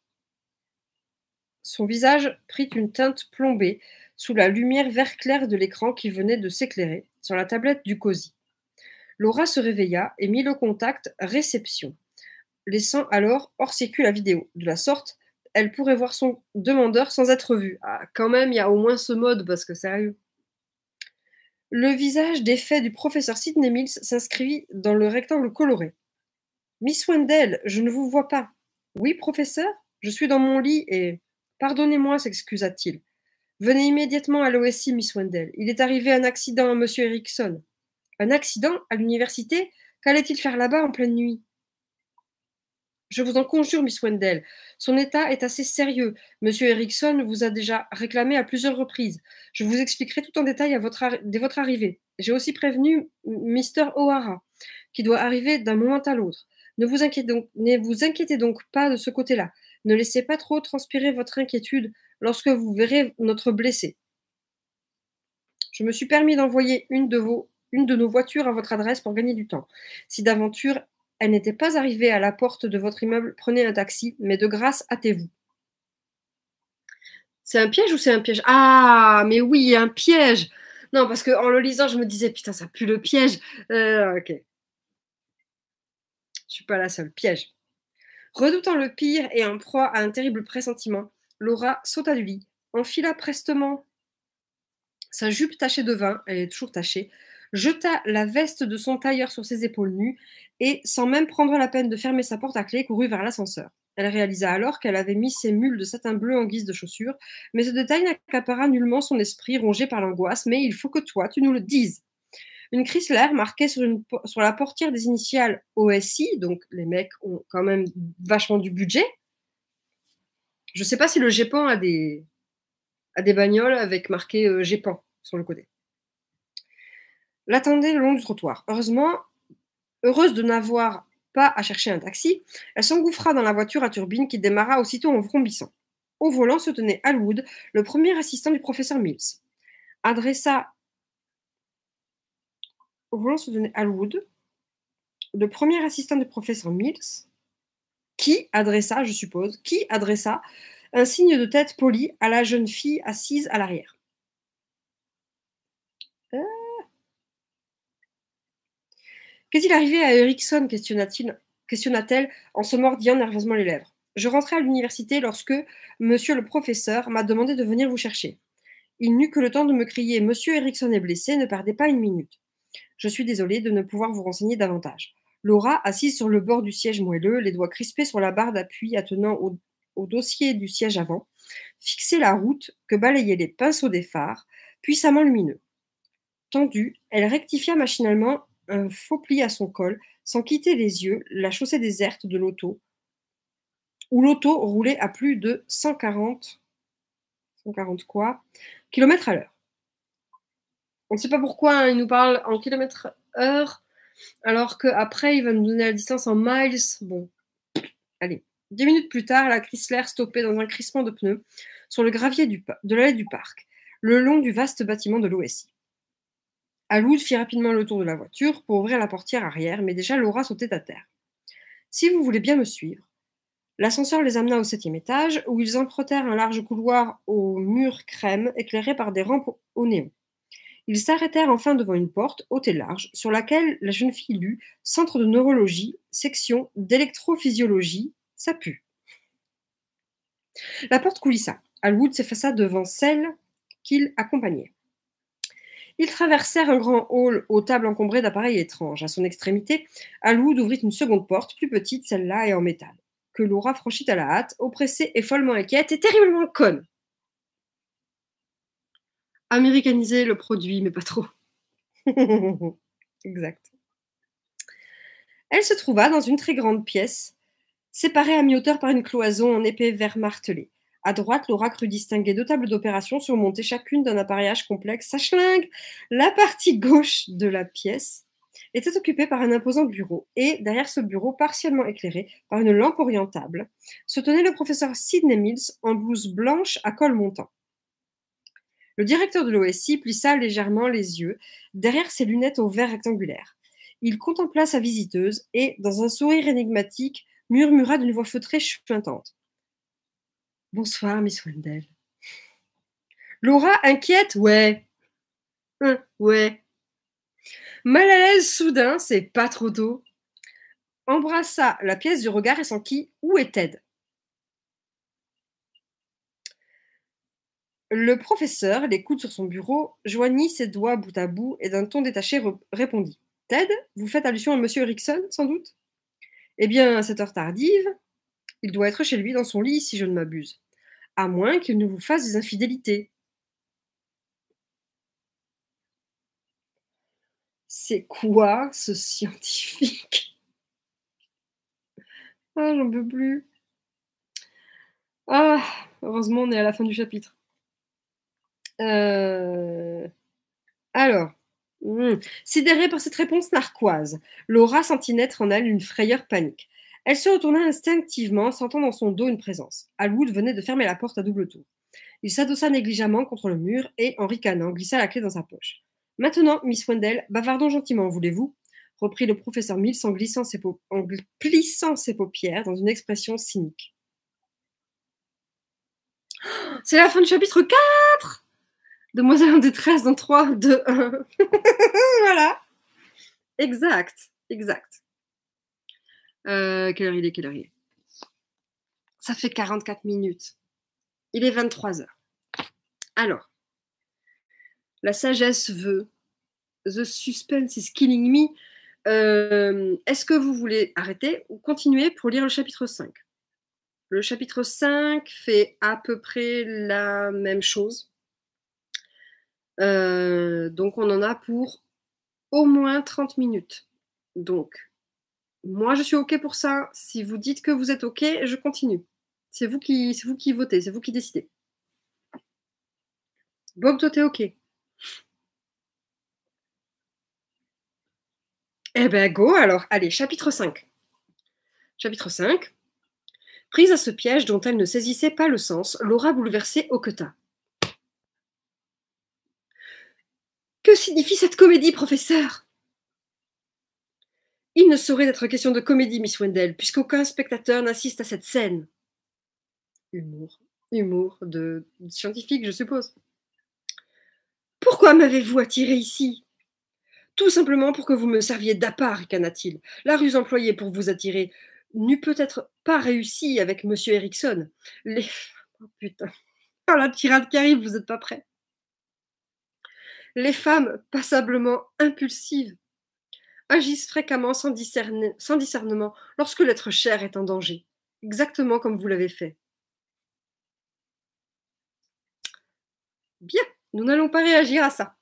Son visage prit une teinte plombée sous la lumière vert clair de l'écran qui venait de s'éclairer sur la tablette du cosy. Laura se réveilla et mit le contact réception, laissant alors hors sécu la vidéo. De la sorte, elle pourrait voir son demandeur sans être vue. Ah, quand même, il y a au moins ce mode, parce que sérieux. Le visage défait du professeur Sidney Mills s'inscrit dans le rectangle coloré. Miss Wendell, je ne vous vois pas. Oui, professeur, je suis dans mon lit et. Pardonnez-moi, s'excusa-t-il. Venez immédiatement à l'OSI, Miss Wendell. Il est arrivé un accident à M. Erickson. Un accident À l'université Qu'allait-il faire là-bas en pleine nuit je vous en conjure, Miss Wendell. Son état est assez sérieux. Monsieur Erickson vous a déjà réclamé à plusieurs reprises. Je vous expliquerai tout en détail à votre dès votre arrivée. J'ai aussi prévenu Mister O'Hara, qui doit arriver d'un moment à l'autre. Ne vous, inquiétez donc, pas de ce côté-là. Ne laissez pas trop transpirer votre inquiétude lorsque vous verrez notre blessé. Je me suis permis d'envoyer une de vos une de nos voitures à votre adresse pour gagner du temps. Si d'aventure elle n'était pas arrivée à la porte de votre immeuble, prenez un taxi, mais de grâce, hâtez-vous. C'est un piège ou c'est un piège Ah, mais oui, un piège Non, parce qu'en le lisant, je me disais, putain, ça pue le piège. Euh, ok. Je suis pas la seule. Piège. Redoutant le pire et en proie à un terrible pressentiment, Laura sauta du lit, enfila prestement sa jupe tachée de vin, elle est toujours tachée, jeta la veste de son tailleur sur ses épaules nues et, sans même prendre la peine de fermer sa porte à clé, courut vers l'ascenseur. Elle réalisa alors qu'elle avait mis ses mules de satin bleu en guise de chaussures, mais ce détail n'accapara nullement son esprit rongé par l'angoisse. Mais il faut que toi, tu nous le dises. Une Chrysler marquée sur, sur la portière des initiales OSI, donc les mecs ont quand même vachement du budget. Je ne sais pas si le GEPAN a des, a des bagnoles avec marqué euh, sur le côté l'attendait le long du trottoir. Heureusement, heureuse de n'avoir pas à chercher un taxi, elle s'engouffra dans la voiture à turbine qui démarra aussitôt en vrombissant. Au volant se tenait Alwood, le premier assistant du professeur Mills. Adressa au volant se tenait Alwood, le premier assistant du professeur Mills, qui adressa, je suppose, qui adressa un signe de tête poli à la jeune fille assise à l'arrière. Qu'est-il arrivé à Erickson questionna-t-il, questionna-t-elle en se mordillant nerveusement les lèvres. Je rentrais à l'université lorsque monsieur le professeur m'a demandé de venir vous chercher. Il n'eut que le temps de me crier Monsieur Erickson est blessé, ne perdez pas une minute. Je suis désolée de ne pouvoir vous renseigner davantage. Laura, assise sur le bord du siège moelleux, les doigts crispés sur la barre d'appui attenant au, au dossier du siège avant, fixait la route que balayaient les pinceaux des phares, puissamment lumineux. Tendue, elle rectifia machinalement un faux pli à son col, sans quitter les yeux la chaussée déserte de l'auto, où l'auto roulait à plus de 140, 140 quoi, kilomètres à l'heure. On ne sait pas pourquoi hein, il nous parle en kilomètres heure, alors qu'après il va nous donner la distance en miles. Bon, allez. Dix minutes plus tard, la Chrysler stoppait dans un crissement de pneus sur le gravier de l'allée du parc, le long du vaste bâtiment de l'OSI. Alwood fit rapidement le tour de la voiture pour ouvrir la portière arrière, mais déjà Laura sautait à terre. Si vous voulez bien me suivre. L'ascenseur les amena au septième étage, où ils empruntèrent un large couloir aux murs crème éclairé par des rampes au néon. Ils s'arrêtèrent enfin devant une porte haute et large, sur laquelle la jeune fille lut Centre de neurologie, section d'électrophysiologie, ça pue. La porte coulissa. Alwood s'effaça devant celle qu'il accompagnait. Ils traversèrent un grand hall aux tables encombrées d'appareils étranges. À son extrémité, Alwood ouvrit une seconde porte, plus petite, celle-là, et en métal, que Laura franchit à la hâte, oppressée et follement inquiète et terriblement conne. Américaniser le produit, mais pas trop. *laughs* exact. Elle se trouva dans une très grande pièce, séparée à mi-hauteur par une cloison en épais vert martelé. À droite, Laura crut distinguer deux tables d'opération surmontées chacune d'un appareillage complexe à schlingue. La partie gauche de la pièce était occupée par un imposant bureau, et derrière ce bureau, partiellement éclairé par une lampe orientable, se tenait le professeur Sidney Mills en blouse blanche à col montant. Le directeur de l'OSI plissa légèrement les yeux derrière ses lunettes au vert rectangulaire. Il contempla sa visiteuse et, dans un sourire énigmatique, murmura d'une voix feutrée chuintante Bonsoir, Miss Wendell. Laura inquiète, ouais. Hein, ouais. Mal à l'aise soudain, c'est pas trop tôt. Embrassa la pièce du regard et s'enquit où est Ted. Le professeur, les coudes sur son bureau, joignit ses doigts bout à bout et d'un ton détaché répondit Ted, vous faites allusion à Monsieur Erickson, sans doute Eh bien, à cette heure tardive, il doit être chez lui dans son lit, si je ne m'abuse à moins qu'il ne vous fasse des infidélités. C'est quoi ce *laughs* scientifique Ah, j'en peux plus. Ah, heureusement, on est à la fin du chapitre. Euh, alors, hmm, sidérée par cette réponse narquoise, Laura sentit naître en elle une frayeur panique. Elle se retourna instinctivement, sentant dans son dos une présence. Alwood venait de fermer la porte à double tour. Il s'adossa négligemment contre le mur et, en ricanant, glissa la clé dans sa poche. Maintenant, Miss Wendell, bavardons gentiment, voulez-vous reprit le professeur Mills en, glissant ses ses paupières dans une expression cynique. *gasps* C'est la fin du chapitre 4 Demoiselle en détresse dans 3, 2, 1. voilà. Exact, exact. Euh, quelle heure il est Quelle heure il est Ça fait 44 minutes. Il est 23 heures. Alors, la sagesse veut. The suspense is killing me. Euh, est-ce que vous voulez arrêter ou continuer pour lire le chapitre 5 Le chapitre 5 fait à peu près la même chose. Euh, donc on en a pour au moins 30 minutes. Donc moi je suis OK pour ça. Si vous dites que vous êtes OK, je continue. C'est vous qui, c'est vous qui votez, c'est vous qui décidez. Bob, toi, t'es OK. Eh ben, go alors. Allez, chapitre 5. Chapitre 5. Prise à ce piège dont elle ne saisissait pas le sens, Laura bouleversait Oketa. Que signifie cette comédie, professeur il ne saurait être question de comédie, Miss Wendell, puisqu'aucun spectateur n'assiste à cette scène. Humour, humour de, scientifique, je suppose. Pourquoi m'avez-vous attiré ici Tout simplement pour que vous me serviez d'appart, ricana-t-il. La ruse employée pour vous attirer n'eût peut-être pas réussi avec M. Erickson. Les... Oh putain. Oh, la tirade qui arrive, vous n'êtes pas prêts. Les femmes passablement impulsives agissent fréquemment sans, discernement lorsque l'être cher est en danger, exactement comme vous l'avez fait. Bien, nous n'allons pas réagir à ça.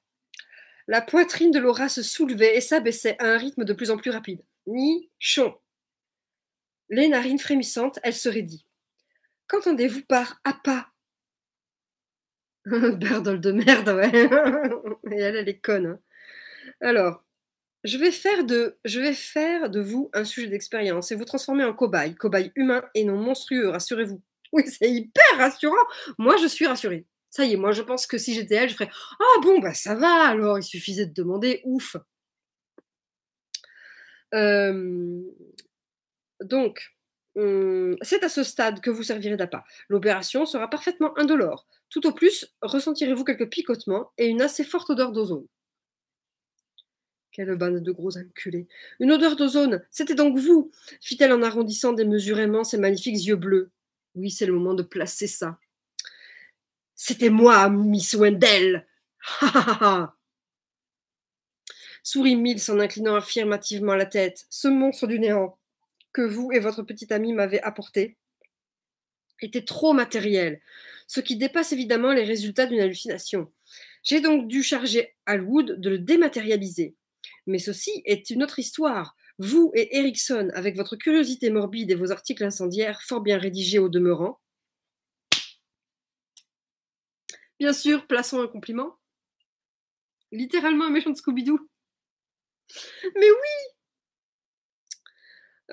La poitrine de Laura se soulevait et s'abaissait à un rythme de plus en plus rapide. Ni chon. Les narines frémissantes, elle se raidit. Qu'entendez-vous par pas » Berdol de merde, ouais. *laughs* et elle, elle est conne. Hein. Alors, je vais faire de, vous un sujet d'expérience et vous transformer en cobaye, cobaye humain et non monstrueux, rassurez-vous. *laughs* Oui, c'est hyper rassurant. Moi, je suis rassurée. Ça y est, moi, je pense que si j'étais elle, je ferais Ah bon, bah ça va alors, il suffisait de demander, ouf. Euh, donc, hum, c'est à ce stade que vous servirez d'appât. L'opération sera parfaitement indolore. Tout au plus, ressentirez-vous quelques picotements et une assez forte odeur d'ozone. Quelle bande de gros enculés. Une odeur d'ozone, c'était donc vous fit-elle en arrondissant démesurément ses magnifiques yeux bleus. Oui, c'est le moment de placer ça. C'était moi, Miss Wendell. Ha ha ha. Sourit Mills en inclinant affirmativement la tête. Ce monstre du néant que vous et votre petite amie m'avez apporté était trop matériel, ce qui dépasse évidemment les résultats d'une hallucination. J'ai donc dû charger Alwood de le dématérialiser. Mais ceci est une autre histoire. Vous et Erickson, avec votre curiosité morbide et vos articles incendiaires fort bien rédigés au demeurant. Bien sûr, plaçons un compliment. Littéralement un méchant de Scooby-Doo. Mais oui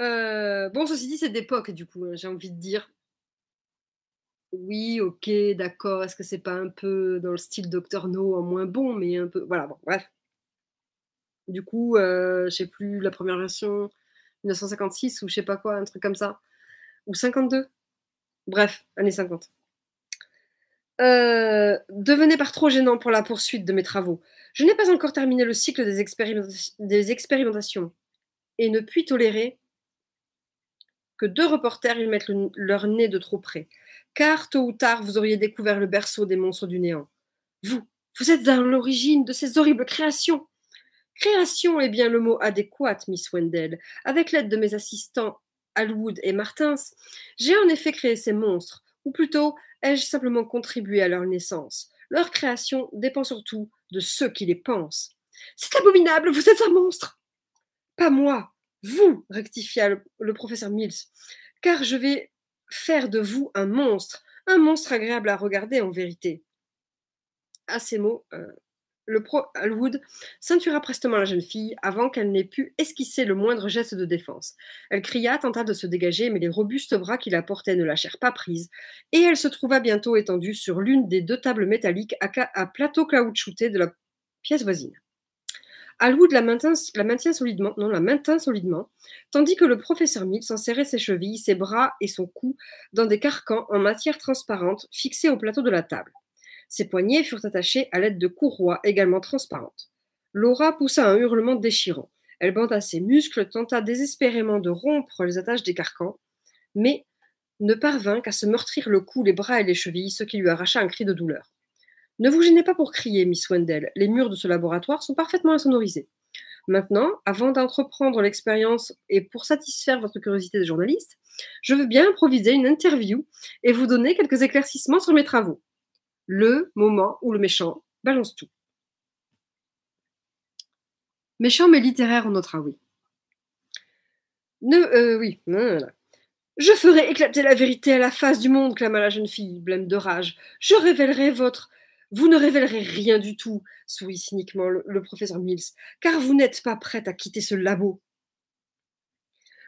euh, Bon, ceci dit, c'est d'époque, du coup, hein, j'ai envie de dire. Oui, ok, d'accord, est-ce que c'est pas un peu dans le style docteur No en moins bon, mais un peu. Voilà, bon, bref. Du coup, je euh, je sais plus, la première version, 1956 ou je sais pas quoi, un truc comme ça. Ou 52. Bref, années 50. Euh, devenez pas par trop gênant pour la poursuite de mes travaux. Je n'ai pas encore terminé le cycle des, expérimentations et ne puis tolérer que deux reporters y mettent leur nez de trop près, car tôt ou tard vous auriez découvert le berceau des monstres du néant. Vous, vous êtes à l'origine de ces horribles créations. Création est bien le mot adéquat, Miss Wendell. Avec l'aide de mes assistants Alwood et Martins, j'ai en effet créé ces monstres, ou plutôt ai-je simplement contribué à leur naissance. Leur création dépend surtout de ceux qui les pensent. C'est abominable, vous êtes un monstre Pas moi, vous, rectifia le, professeur Mills, car je vais faire de vous un monstre, un monstre agréable à regarder en vérité. À ces mots, euh, le Alwood ceintura prestement la jeune fille avant qu'elle n'ait pu esquisser le moindre geste de défense. Elle cria, tenta de se dégager, mais les robustes bras qui la portaient ne lâchèrent pas prise, et elle se trouva bientôt étendue sur l'une des deux tables métalliques à, plateau caoutchouté de la pièce voisine. Alwood la maintint, maintient solidement, non, la maintint solidement, tandis que le professeur Mills serrait ses chevilles, ses bras et son cou dans des carcans en matière transparente fixés au plateau de la table. Ses poignets furent attachés à l'aide de courroies également transparentes. Laura poussa un hurlement déchirant. Elle banda ses muscles, tenta désespérément de rompre les attaches des carcans, mais ne parvint qu'à se meurtrir le cou, les bras et les chevilles, ce qui lui arracha un cri de douleur. Ne vous gênez pas pour crier, Miss Wendell. Les murs de ce laboratoire sont parfaitement insonorisés. Maintenant, avant d'entreprendre l'expérience et pour satisfaire votre curiosité de journaliste, je veux bien improviser une interview et vous donner quelques éclaircissements sur mes travaux le moment où le méchant balance tout. Méchant mais littéraire, on notera oui. Ne, euh, oui, Je ferai éclater la vérité à la face du monde, clama la jeune fille, blême de rage. Je révélerai votre. Vous ne révélerez rien du tout, sourit cyniquement le, le professeur Mills, car vous n'êtes pas prête à quitter ce labo.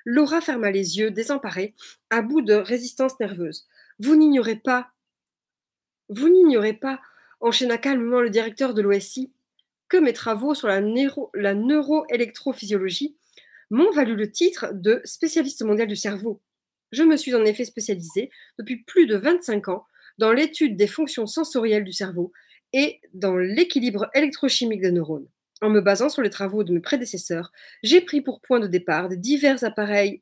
Laura ferma les yeux, désemparée, à bout de résistance nerveuse. Vous n'ignorez pas vous n'ignorez pas, enchaîna calmement le directeur de l'OSI, que mes travaux sur la, neuro, neuroélectrophysiologie m'ont valu le titre de spécialiste mondial du cerveau. Je me suis en effet spécialisée depuis plus de 25 ans dans l'étude des fonctions sensorielles du cerveau et dans l'équilibre électrochimique des neurones. En me basant sur les travaux de mes prédécesseurs, j'ai pris pour point de départ les divers appareils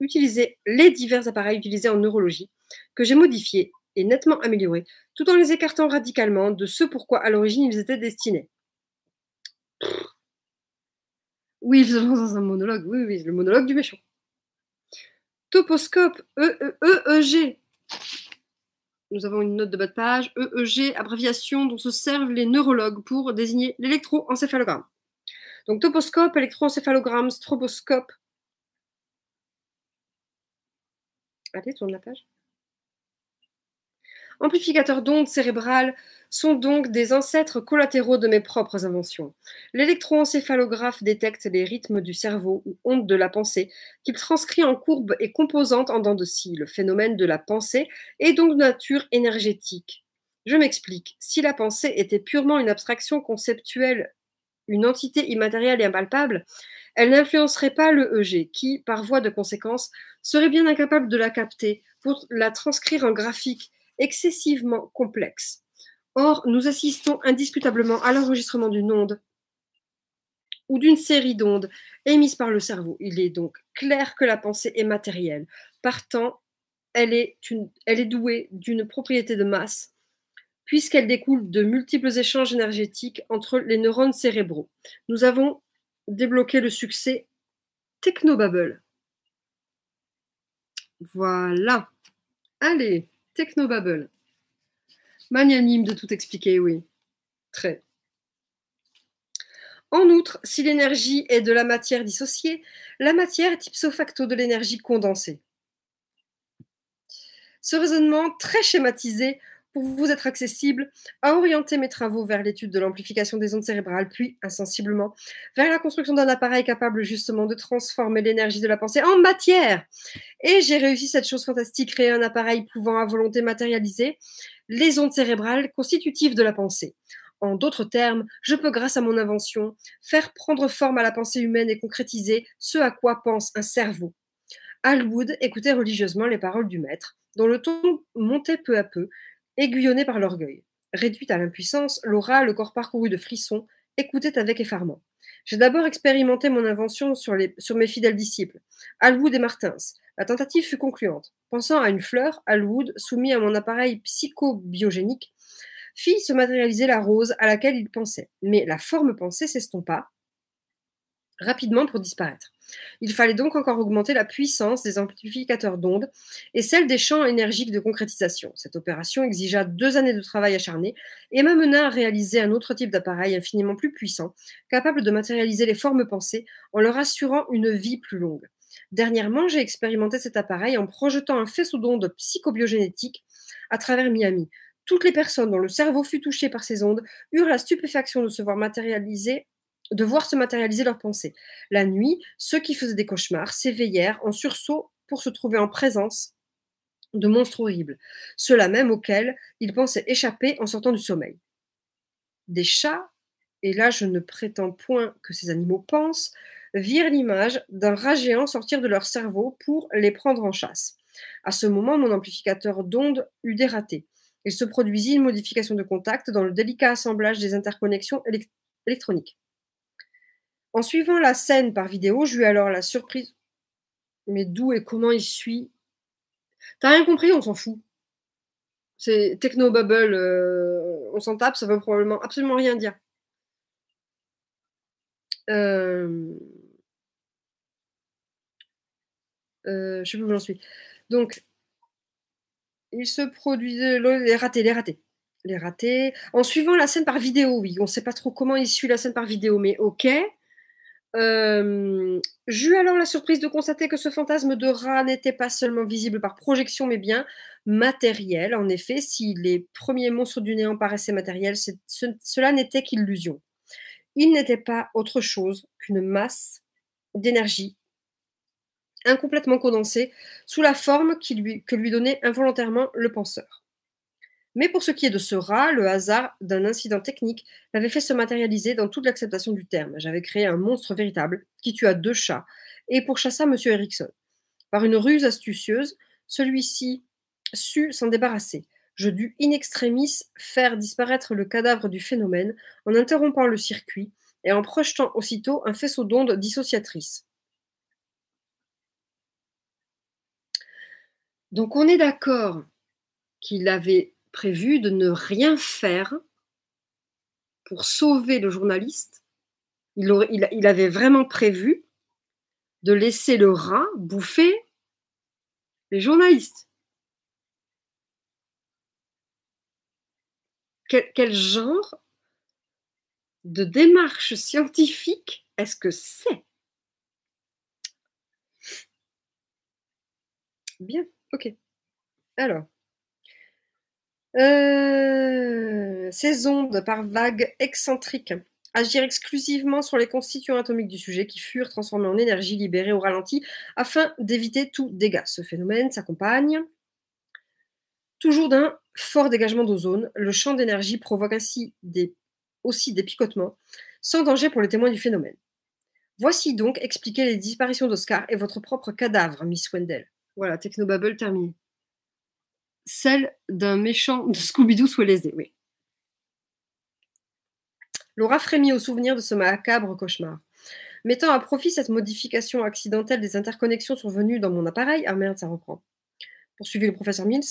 utilisés en neurologie que j'ai modifiés et nettement amélioré, tout en les écartant radicalement de ce pourquoi à l'origine ils étaient destinés. Oui, je dans un monologue, oui, oui, le monologue du méchant. Toposcope, EEG. E, e, Nous avons une note de bas de page, EEG, abréviation dont se servent les neurologues pour désigner l'électroencéphalogramme. Donc toposcope, électroencéphalogramme, stroboscope. Allez, tourne la page amplificateurs d'ondes cérébrales sont donc des ancêtres collatéraux de mes propres inventions. L'électroencéphalographe détecte les rythmes du cerveau ou ondes de la pensée qu'il transcrit en courbes et composantes en dents de scie. Le phénomène de la pensée est donc de nature énergétique. Je m'explique. Si la pensée était purement une abstraction conceptuelle, une entité immatérielle et impalpable, elle n'influencerait pas le EG, qui, par voie de conséquence, serait bien incapable de la capter pour la transcrire en graphique excessivement complexe. Or, nous assistons indiscutablement à l'enregistrement d'une onde ou d'une série d'ondes émises par le cerveau. Il est donc clair que la pensée est matérielle. Partant, elle est, elle est douée d'une propriété de masse puisqu'elle découle de multiples échanges énergétiques entre les neurones cérébraux. Nous avons débloqué le succès technobubble. Voilà. Allez. Technobubble, Magnanime de tout expliquer, oui. Très. En outre, si l'énergie est de la matière dissociée, la matière est ipso facto de l'énergie condensée. Ce raisonnement très schématisé pour vous être accessible, à orienter mes travaux vers l'étude de l'amplification des ondes cérébrales, puis insensiblement vers la construction d'un appareil capable justement de transformer l'énergie de la pensée en matière. Et j'ai réussi cette chose fantastique, créer un appareil pouvant à volonté matérialiser les ondes cérébrales constitutives de la pensée. En d'autres termes, je peux, grâce à mon invention, faire prendre forme à la pensée humaine et concrétiser ce à quoi pense un cerveau. Alwood écoutait religieusement les paroles du maître, dont le ton montait peu à peu, aiguillonnée par l'orgueil. Réduite à l'impuissance, Laura, le corps parcouru de frissons, écoutait avec effarement. J'ai d'abord expérimenté mon invention sur, les, sur mes fidèles disciples, Alwood et Martins. La tentative fut concluante. Pensant à une fleur, Alwood, soumis à mon appareil psychobiogénique, fit se matérialiser la rose à laquelle il pensait. Mais la forme pensée s'estompa, rapidement pour disparaître. Il fallait donc encore augmenter la puissance des amplificateurs d'ondes et celle des champs énergiques de concrétisation. Cette opération exigea deux années de travail acharné et m'amena à réaliser un autre type d'appareil infiniment plus puissant, capable de matérialiser les formes pensées en leur assurant une vie plus longue. Dernièrement, j'ai expérimenté cet appareil en projetant un faisceau d'ondes psychobiogénétiques à travers Miami. Toutes les personnes dont le cerveau fut touché par ces ondes eurent la stupéfaction de se voir matérialiser de voir se matérialiser leurs pensées. La nuit, ceux qui faisaient des cauchemars s'éveillèrent en sursaut pour se trouver en présence de monstres horribles, ceux-là même auxquels ils pensaient échapper en sortant du sommeil. Des chats, et là je ne prétends point que ces animaux pensent, virent l'image d'un rat géant sortir de leur cerveau pour les prendre en chasse. À ce moment, mon amplificateur d'ondes eut dératé. Il se produisit une modification de contact dans le délicat assemblage des interconnexions électroniques. En suivant la scène par vidéo, je ai alors la surprise. Mais d'où et comment il suit T'as rien compris, on s'en fout. C'est techno bubble, euh, on s'en tape, ça veut probablement absolument rien dire. Je euh, ne euh, je sais plus où j'en suis. Donc, il se produit. Les ratés, les ratés. Les ratés. En suivant la scène par vidéo, oui. On ne sait pas trop comment il suit la scène par vidéo, mais ok. J'eus alors la surprise de constater que ce fantasme de rat n'était pas seulement visible par projection, mais bien matériel. En effet, si les premiers monstres du néant paraissaient matériels, cela n'était qu'illusion. Il n'était pas autre chose qu'une masse d'énergie incomplètement condensée sous la forme que lui donnait involontairement le penseur. Mais pour ce qui est de ce rat, le hasard d'un incident technique m'avait fait se matérialiser dans toute l'acceptation du terme. J'avais créé un monstre véritable qui tua deux chats et pourchassa M. Erickson. Par une ruse astucieuse, celui-ci sut s'en débarrasser. Je dus in extremis faire disparaître le cadavre du phénomène en interrompant le circuit et en projetant aussitôt un faisceau d'ondes dissociatrices. Donc on est d'accord qu'il avait prévu de ne rien faire pour sauver le journaliste. Il, avait vraiment prévu de laisser le rat bouffer les journalistes. quel genre de démarche scientifique est-ce que c'est Bien, ok. Alors. Euh, ces ondes par vagues excentriques agir exclusivement sur les constituants atomiques du sujet qui furent transformés en énergie libérée au ralenti afin d'éviter tout dégât. Ce phénomène s'accompagne toujours d'un fort dégagement d'ozone. Le champ d'énergie provoque ainsi des, aussi des picotements sans danger pour les témoins du phénomène. Voici donc expliquer les disparitions d'Oscar et votre propre cadavre, Miss Wendell. Voilà, Technobubble terminé celle d'un méchant de Scooby-Doo soit les oui. Laura frémit au souvenir de ce macabre cauchemar. Mettant à profit cette modification accidentelle des interconnexions survenues dans mon appareil, ah merde, ça reprend. Poursuivit le professeur Mills.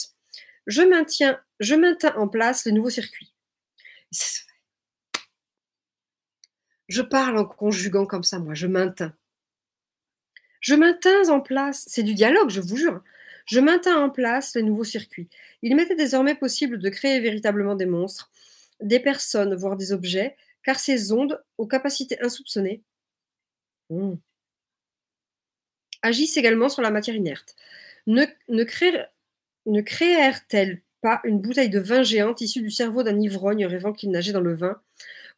Je maintiens, je maintiens en place les nouveaux circuit. Je parle en conjuguant comme ça, moi, je maintiens. Je maintiens en place, c'est du dialogue, je vous jure. Je maintins en place les nouveaux circuits. Il m'était désormais possible de créer véritablement des monstres, des personnes, voire des objets, car ces ondes, aux capacités insoupçonnées, mmh. agissent également sur la matière inerte. Ne, ne créèrent-elles pas une bouteille de vin géante issue du cerveau d'un ivrogne rêvant qu'il nageait dans le vin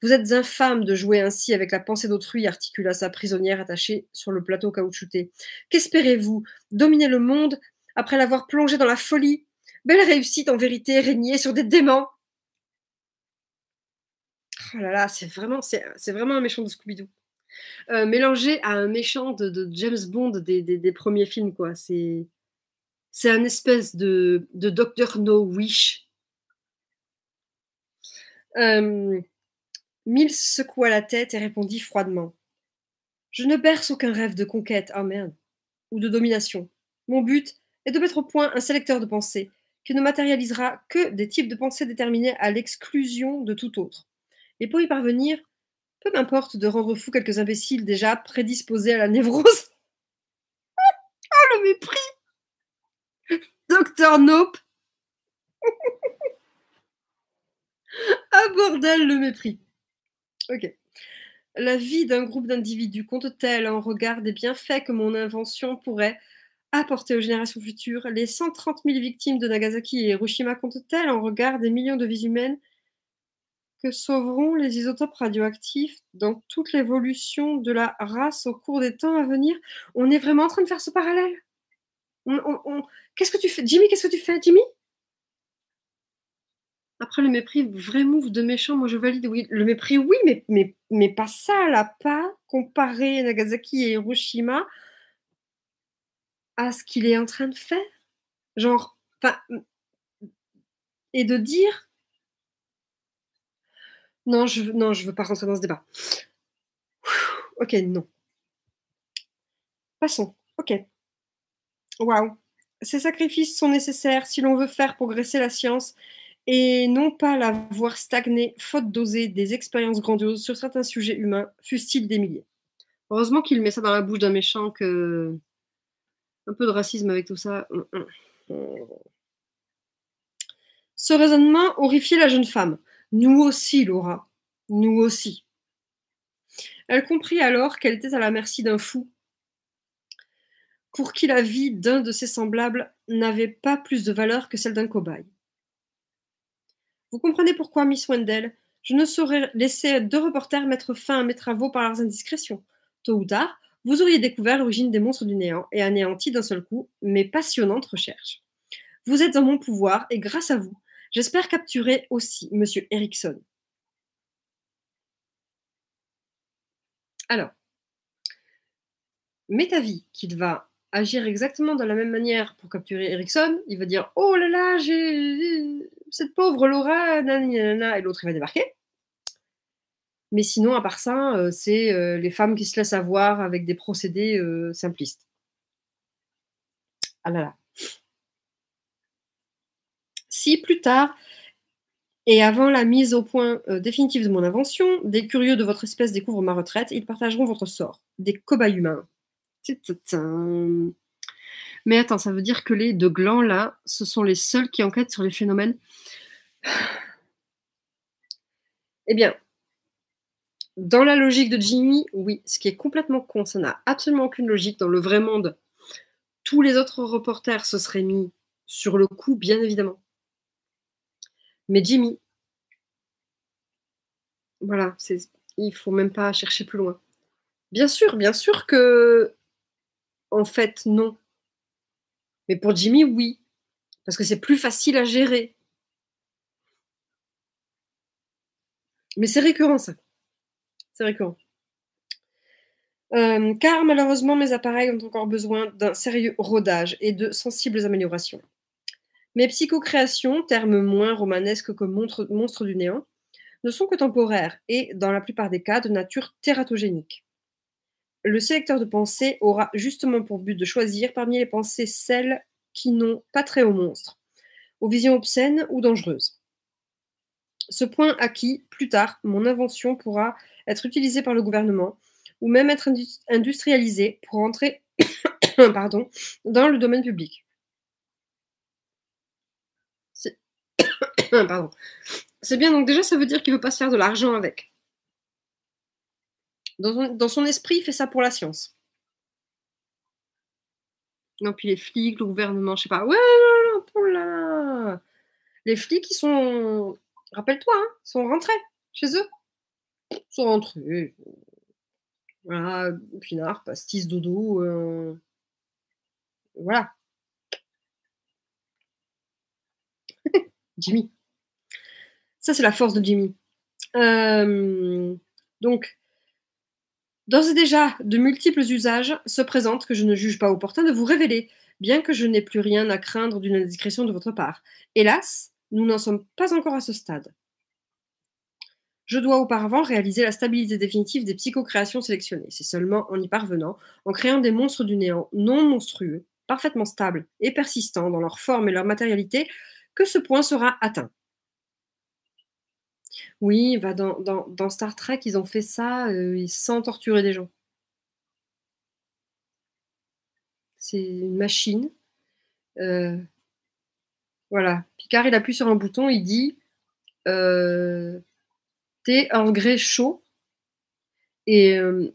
Vous êtes infâme de jouer ainsi avec la pensée d'autrui, articula sa prisonnière attachée sur le plateau caoutchouté. Qu'espérez-vous Dominer le monde après l'avoir plongé dans la folie. Belle réussite en vérité, régner sur des démons. Oh là là, c'est vraiment, c'est, vraiment un méchant de Scooby-Doo. Euh, mélangé à un méchant de, James Bond des, premiers films, quoi. C'est, c'est un espèce de, de Doctor No Wish. Euh, Mills secoua la tête et répondit froidement. Je ne berce aucun rêve de conquête, oh merde, ou de domination. Mon but et de mettre au point un sélecteur de pensée qui ne matérialisera que des types de pensées déterminés à l'exclusion de tout autre. Et pour y parvenir, peu m'importe de rendre fou quelques imbéciles déjà prédisposés à la névrose. *laughs* oh le mépris Docteur Nope *laughs* Ah bordel le mépris Ok. La vie d'un groupe d'individus compte-t-elle en regard des bienfaits que mon invention pourrait apporter aux générations futures Les 130 000 victimes de Nagasaki et Hiroshima comptent-elles en regard des millions de vies humaines que sauveront les isotopes radioactifs dans toute l'évolution de la race au cours des temps à venir On est vraiment en train de faire ce parallèle Qu'est-ce que tu fais Jimmy, qu'est-ce que tu fais Jimmy après, le mépris, vrai move de méchant, moi je valide, oui. Le mépris, oui, mais, mais, mais pas ça, là, pas comparé Nagasaki et Hiroshima à ce qu'il est en train de faire. Genre, et de dire non, je non, je veux pas rentrer dans ce débat. ok, non. Passons. Ok. Waouh. Ces sacrifices sont nécessaires si l'on veut faire progresser la science et non pas la voir stagner faute d'oser des expériences grandioses sur certains sujets humains, fussent il des milliers. Heureusement qu'il met ça dans la bouche d'un méchant que un peu de racisme avec tout ça. Mm, mm. Ce raisonnement horrifiait la jeune femme. Nous aussi, Laura. Nous aussi. Elle comprit alors qu'elle était à la merci d'un fou, pour qui la vie d'un de ses semblables n'avait pas plus de valeur que celle d'un cobaye. Vous comprenez pourquoi, Miss Wendell, je ne saurais laisser deux reporters mettre fin à mes travaux par leurs indiscrétions. Tôt ou tard, vous auriez découvert l'origine des monstres du néant et anéanti d'un seul coup mes passionnantes recherches. Vous êtes dans mon pouvoir et grâce à vous, j'espère capturer aussi Monsieur Erickson. Alors, m'est avis qu'il va agir exactement de la même manière pour capturer Erickson. Il va dire Oh là là, j'ai cette pauvre Laura, nanana, et l'autre va débarquer. Mais sinon, à part ça, euh, c'est euh, les femmes qui se laissent avoir avec des procédés euh, simplistes. Ah là là. Si plus tard, et avant la mise au point définitive de mon invention, des curieux de votre espèce découvrent ma retraite, ils partageront votre sort, des cobayes humains. Mais attends, ça veut dire que les deux glands là, ce sont les seuls qui enquêtent sur les phénomènes. *sighs* Eh bien, dans la logique de Jimmy, oui, ce qui est complètement con, ça n'a absolument aucune logique. Dans le vrai monde, tous les autres reporters se seraient mis sur le coup, bien évidemment. Mais Jimmy, voilà, il ne faut même pas chercher plus loin. Bien sûr, bien sûr que, en fait, non. Mais pour Jimmy, oui, parce que c'est plus facile à gérer. Mais c'est récurrent ça. Euh, car malheureusement, mes appareils ont encore besoin d'un sérieux rodage et de sensibles améliorations. Mes psychocréations, terme moins romanesque que monstre du néant, ne sont que temporaires et, dans la plupart des cas, de nature tératogénique. Le sélecteur de pensée aura justement pour but de choisir parmi les pensées celles qui n'ont pas trait aux monstres, aux visions obscènes ou dangereuses. Ce point acquis, plus tard, mon invention pourra être utilisé par le gouvernement ou même être industrialisé pour entrer *coughs* pardon, dans le domaine public. *coughs* C'est bien, donc déjà ça veut dire qu'il ne veut pas se faire de l'argent avec. Dans son, esprit, il fait ça pour la science. Non, puis les flics, le gouvernement, je sais pas. Ouais, oh là Les flics, ils sont. Rappelle-toi, hein, sont rentrés chez eux. Sont rentrés. Voilà, pinard, pastis, dodo. Euh, voilà. *laughs* Jimmy. Ça, c'est la force de Jimmy. Euh, donc, D'ores et déjà, de multiples usages se présentent que je ne juge pas opportun de vous révéler, bien que je n'ai plus rien à craindre d'une indiscrétion de votre part. Hélas, nous n'en sommes pas encore à ce stade je dois auparavant réaliser la stabilité définitive des psychocréations sélectionnées. C'est seulement en y parvenant, en créant des monstres du néant non monstrueux, parfaitement stables et persistants dans leur forme et leur matérialité, que ce point sera atteint. Oui, dans, Star Trek, ils ont fait ça euh, sans torturer des gens. C'est une machine. Euh, voilà. Picard, il appuie sur un bouton, il dit euh, t'es un grès chaud. Et euh,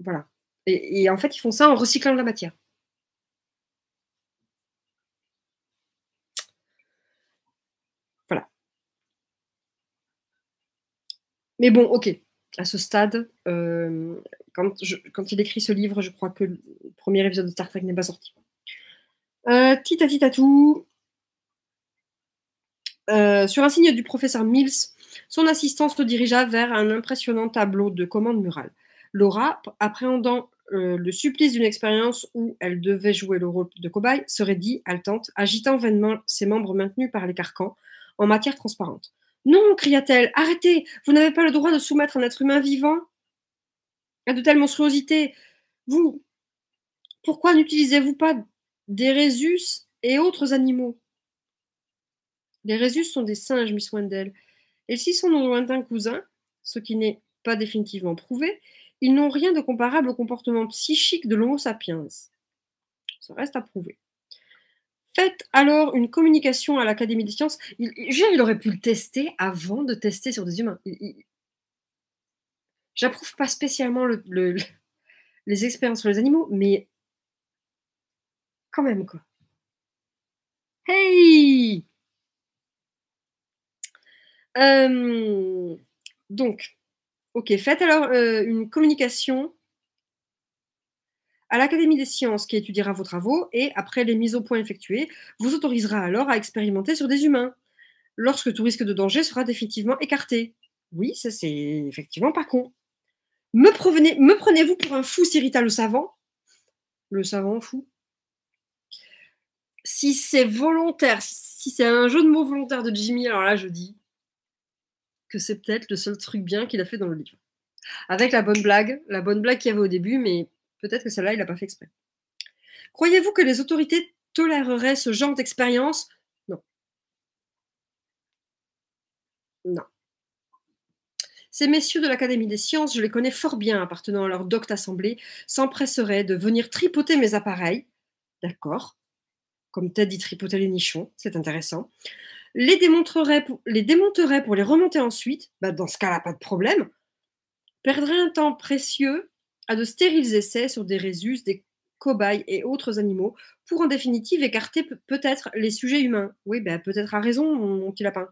voilà. Et, en fait, ils font ça en recyclant la matière. Voilà. Mais bon, ok. À ce stade, euh, quand, quand, il écrit ce livre, je crois que le premier épisode de Star Trek n'est pas sorti. Euh, tita tout euh, sur un signe du professeur Mills, son assistant se dirigea vers un impressionnant tableau de commande murale. Laura, appréhendant euh, le supplice d'une expérience où elle devait jouer le rôle de cobaye, se dit haletante, agitant vainement ses membres maintenus par les carcans en matière transparente. Non, cria-t-elle, arrêtez, vous n'avez pas le droit de soumettre un être humain vivant à de telles monstruosités. Vous, pourquoi n'utilisez-vous pas des rhésus et autres animaux les résus sont des singes, Miss Wendell. Et s'ils sont nos lointains cousins, ce qui n'est pas définitivement prouvé, ils n'ont rien de comparable au comportement psychique de l'Homo sapiens. Ça reste à prouver. Faites alors une communication à l'Académie des sciences. Il, aurait pu le tester avant de tester sur des humains. J'approuve pas spécialement les expériences sur les animaux, mais quand même quoi. Hey euh, donc, ok, faites alors euh, une communication à l'Académie des sciences qui étudiera vos travaux et, après les mises au point effectuées, vous autorisera alors à expérimenter sur des humains, lorsque tout risque de danger sera définitivement écarté. Oui, ça c'est effectivement pas con. Me, me prenez-vous pour un fou, Sirita le savant Le savant fou Si c'est volontaire, si c'est un jeu de mots volontaire de Jimmy, alors là je dis que c'est peut-être le seul truc bien qu'il a fait dans le livre. Avec la bonne blague, la bonne blague qu'il y avait au début, mais peut-être que celle-là, il l'a pas fait exprès. Croyez-vous que les autorités toléreraient ce genre d'expérience Non. Non. Ces messieurs de l'Académie des sciences, je les connais fort bien, appartenant à leur docte assemblée, s'empresseraient de venir tripoter mes appareils. D'accord. Comme Ted dit tripoter les nichons, c'est intéressant les, les démonterait pour les remonter ensuite, bah dans ce cas-là, pas de problème, perdrait un temps précieux à de stériles essais sur des résus, des cobayes et autres animaux, pour en définitive écarter peut-être les sujets humains. Oui, ben, peut-être à raison, mon petit lapin.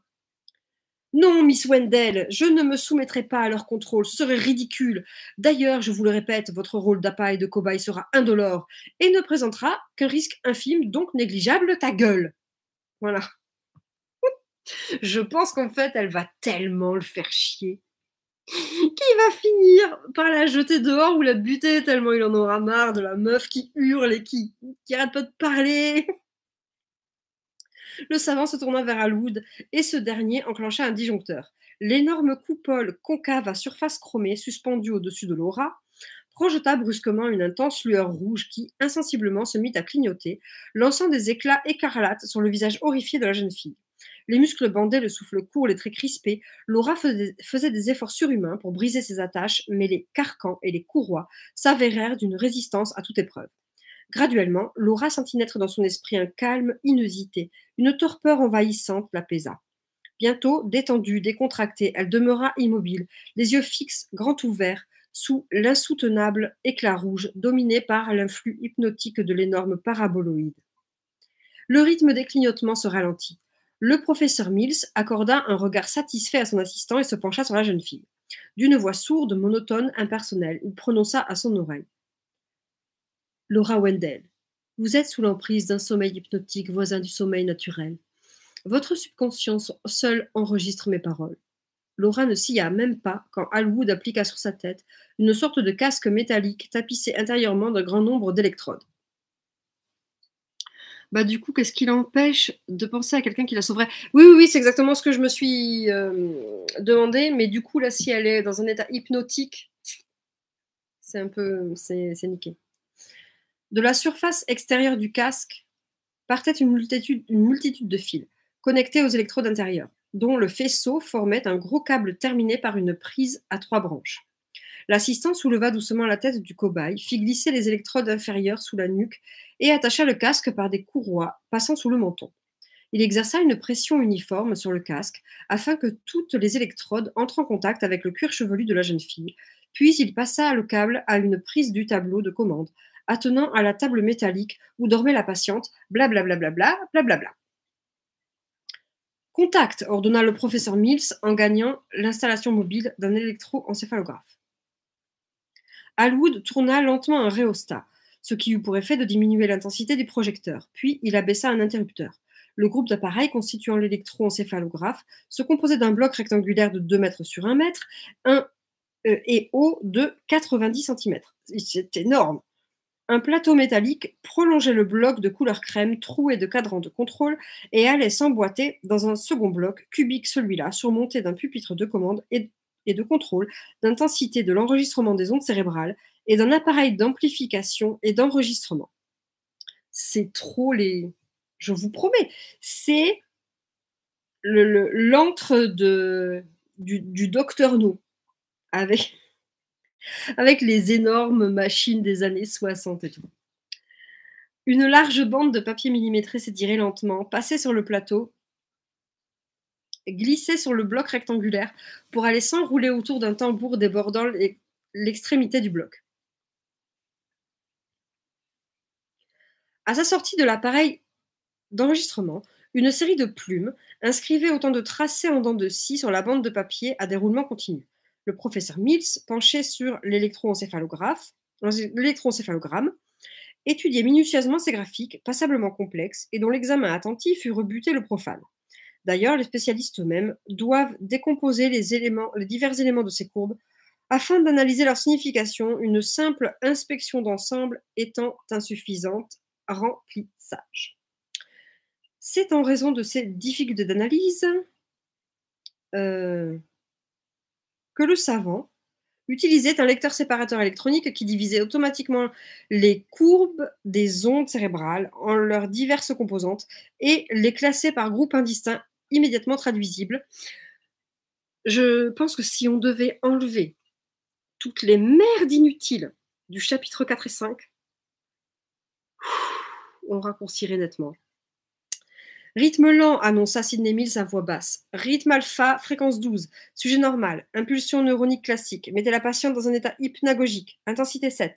Non, Miss Wendell, je ne me soumettrai pas à leur contrôle, ce serait ridicule. D'ailleurs, je vous le répète, votre rôle d'appât et de cobaye sera indolore et ne présentera qu'un risque infime, donc négligeable, ta gueule. Voilà. Je pense qu'en fait, elle va tellement le faire chier qui va finir par la jeter dehors ou la buter tellement il en aura marre de la meuf qui hurle et qui, qui arrête pas de parler. Le savant se tourna vers Aloud et ce dernier enclencha un disjoncteur. L'énorme coupole concave à surface chromée suspendue au-dessus de l'aura projeta brusquement une intense lueur rouge qui, insensiblement, se mit à clignoter, lançant des éclats écarlates sur le visage horrifié de la jeune fille les muscles bandés, le souffle court, les traits crispés, Laura faisait des efforts surhumains pour briser ses attaches, mais les carcans et les courroies s'avérèrent d'une résistance à toute épreuve. Graduellement, Laura sentit naître dans son esprit un calme inusité, une torpeur envahissante l'apaisa. Bientôt, détendue, décontractée, elle demeura immobile, les yeux fixes, grands ouverts, sous l'insoutenable éclat rouge dominé par l'influx hypnotique de l'énorme paraboloïde. Le rythme des clignotements se ralentit. Le professeur Mills accorda un regard satisfait à son assistant et se pencha sur la jeune fille. D'une voix sourde, monotone, impersonnelle, il prononça à son oreille. Laura Wendell, vous êtes sous l'emprise d'un sommeil hypnotique voisin du sommeil naturel. Votre subconscience seule enregistre mes paroles. Laura ne s'y a même pas quand Alwood appliqua sur sa tête une sorte de casque métallique tapissé intérieurement d'un grand nombre d'électrodes. Bah, du coup, qu'est-ce qui l'empêche de penser à quelqu'un qui la sauverait Oui, oui, oui c'est exactement ce que je me suis euh, demandé, mais du coup, là, si elle est dans un état hypnotique, c'est un peu, c'est niqué. De la surface extérieure du casque partait une multitude de fils connectés aux électrodes intérieures, dont le faisceau formait un gros câble terminé par une prise à trois branches. L'assistant souleva doucement la tête du cobaye, fit glisser les électrodes inférieures sous la nuque et attacha le casque par des courroies passant sous le menton. Il exerça une pression uniforme sur le casque afin que toutes les électrodes entrent en contact avec le cuir chevelu de la jeune fille, puis il passa le câble à une prise du tableau de commande, attenant à la table métallique où dormait la patiente, blablabla, blablabla. Bla Contact, ordonna le professeur Mills en gagnant l'installation mobile d'un électroencéphalographe. Alwood tourna lentement un rhéostat, ce qui eut pour effet de diminuer l'intensité des projecteurs, puis il abaissa un interrupteur. Le groupe d'appareils constituant l'électroencéphalographe se composait d'un bloc rectangulaire de 2 mètres sur 1 mètre un, euh, et haut de 90 cm. C'est énorme un plateau métallique prolongeait le bloc de couleur crème troué de cadrans de contrôle et allait s'emboîter dans un second bloc, cubique celui-là, surmonté d'un pupitre de commande et et de contrôle, d'intensité de l'enregistrement des ondes cérébrales et d'un appareil d'amplification et d'enregistrement. C'est trop les... Je vous promets, c'est l'antre de, du, docteur No avec, *laughs* avec les énormes machines des années 60 et tout. Une large bande de papier millimétré s'étirait lentement, passait sur le plateau glissait sur le bloc rectangulaire pour aller s'enrouler autour d'un tambour débordant l'extrémité du bloc. À sa sortie de l'appareil d'enregistrement, une série de plumes inscrivait autant de tracés en dents de scie sur la bande de papier à déroulement continu. Le professeur Mills, penché sur l'électroencéphalogramme, étudiait minutieusement ces graphiques, passablement complexes, et dont l'examen attentif eût rebuté le profane. D'ailleurs, les spécialistes eux-mêmes doivent décomposer les, divers éléments de ces courbes afin d'analyser leur signification, une simple inspection d'ensemble étant insuffisante, remplissage. C'est en raison de ces difficultés d'analyse euh, que le savant utilisait un lecteur séparateur électronique qui divisait automatiquement les courbes des ondes cérébrales en leurs diverses composantes et les classait par groupes indistincts immédiatement traduisible. Je pense que si on devait enlever toutes les merdes inutiles du chapitre 4 et 5, on raccourcirait nettement. Rythme lent, annonça ah Sidney Mills à voix basse. Rythme alpha, fréquence 12. Sujet normal, impulsion neuronique classique. Mettez la patiente dans un état hypnagogique. Intensité 7.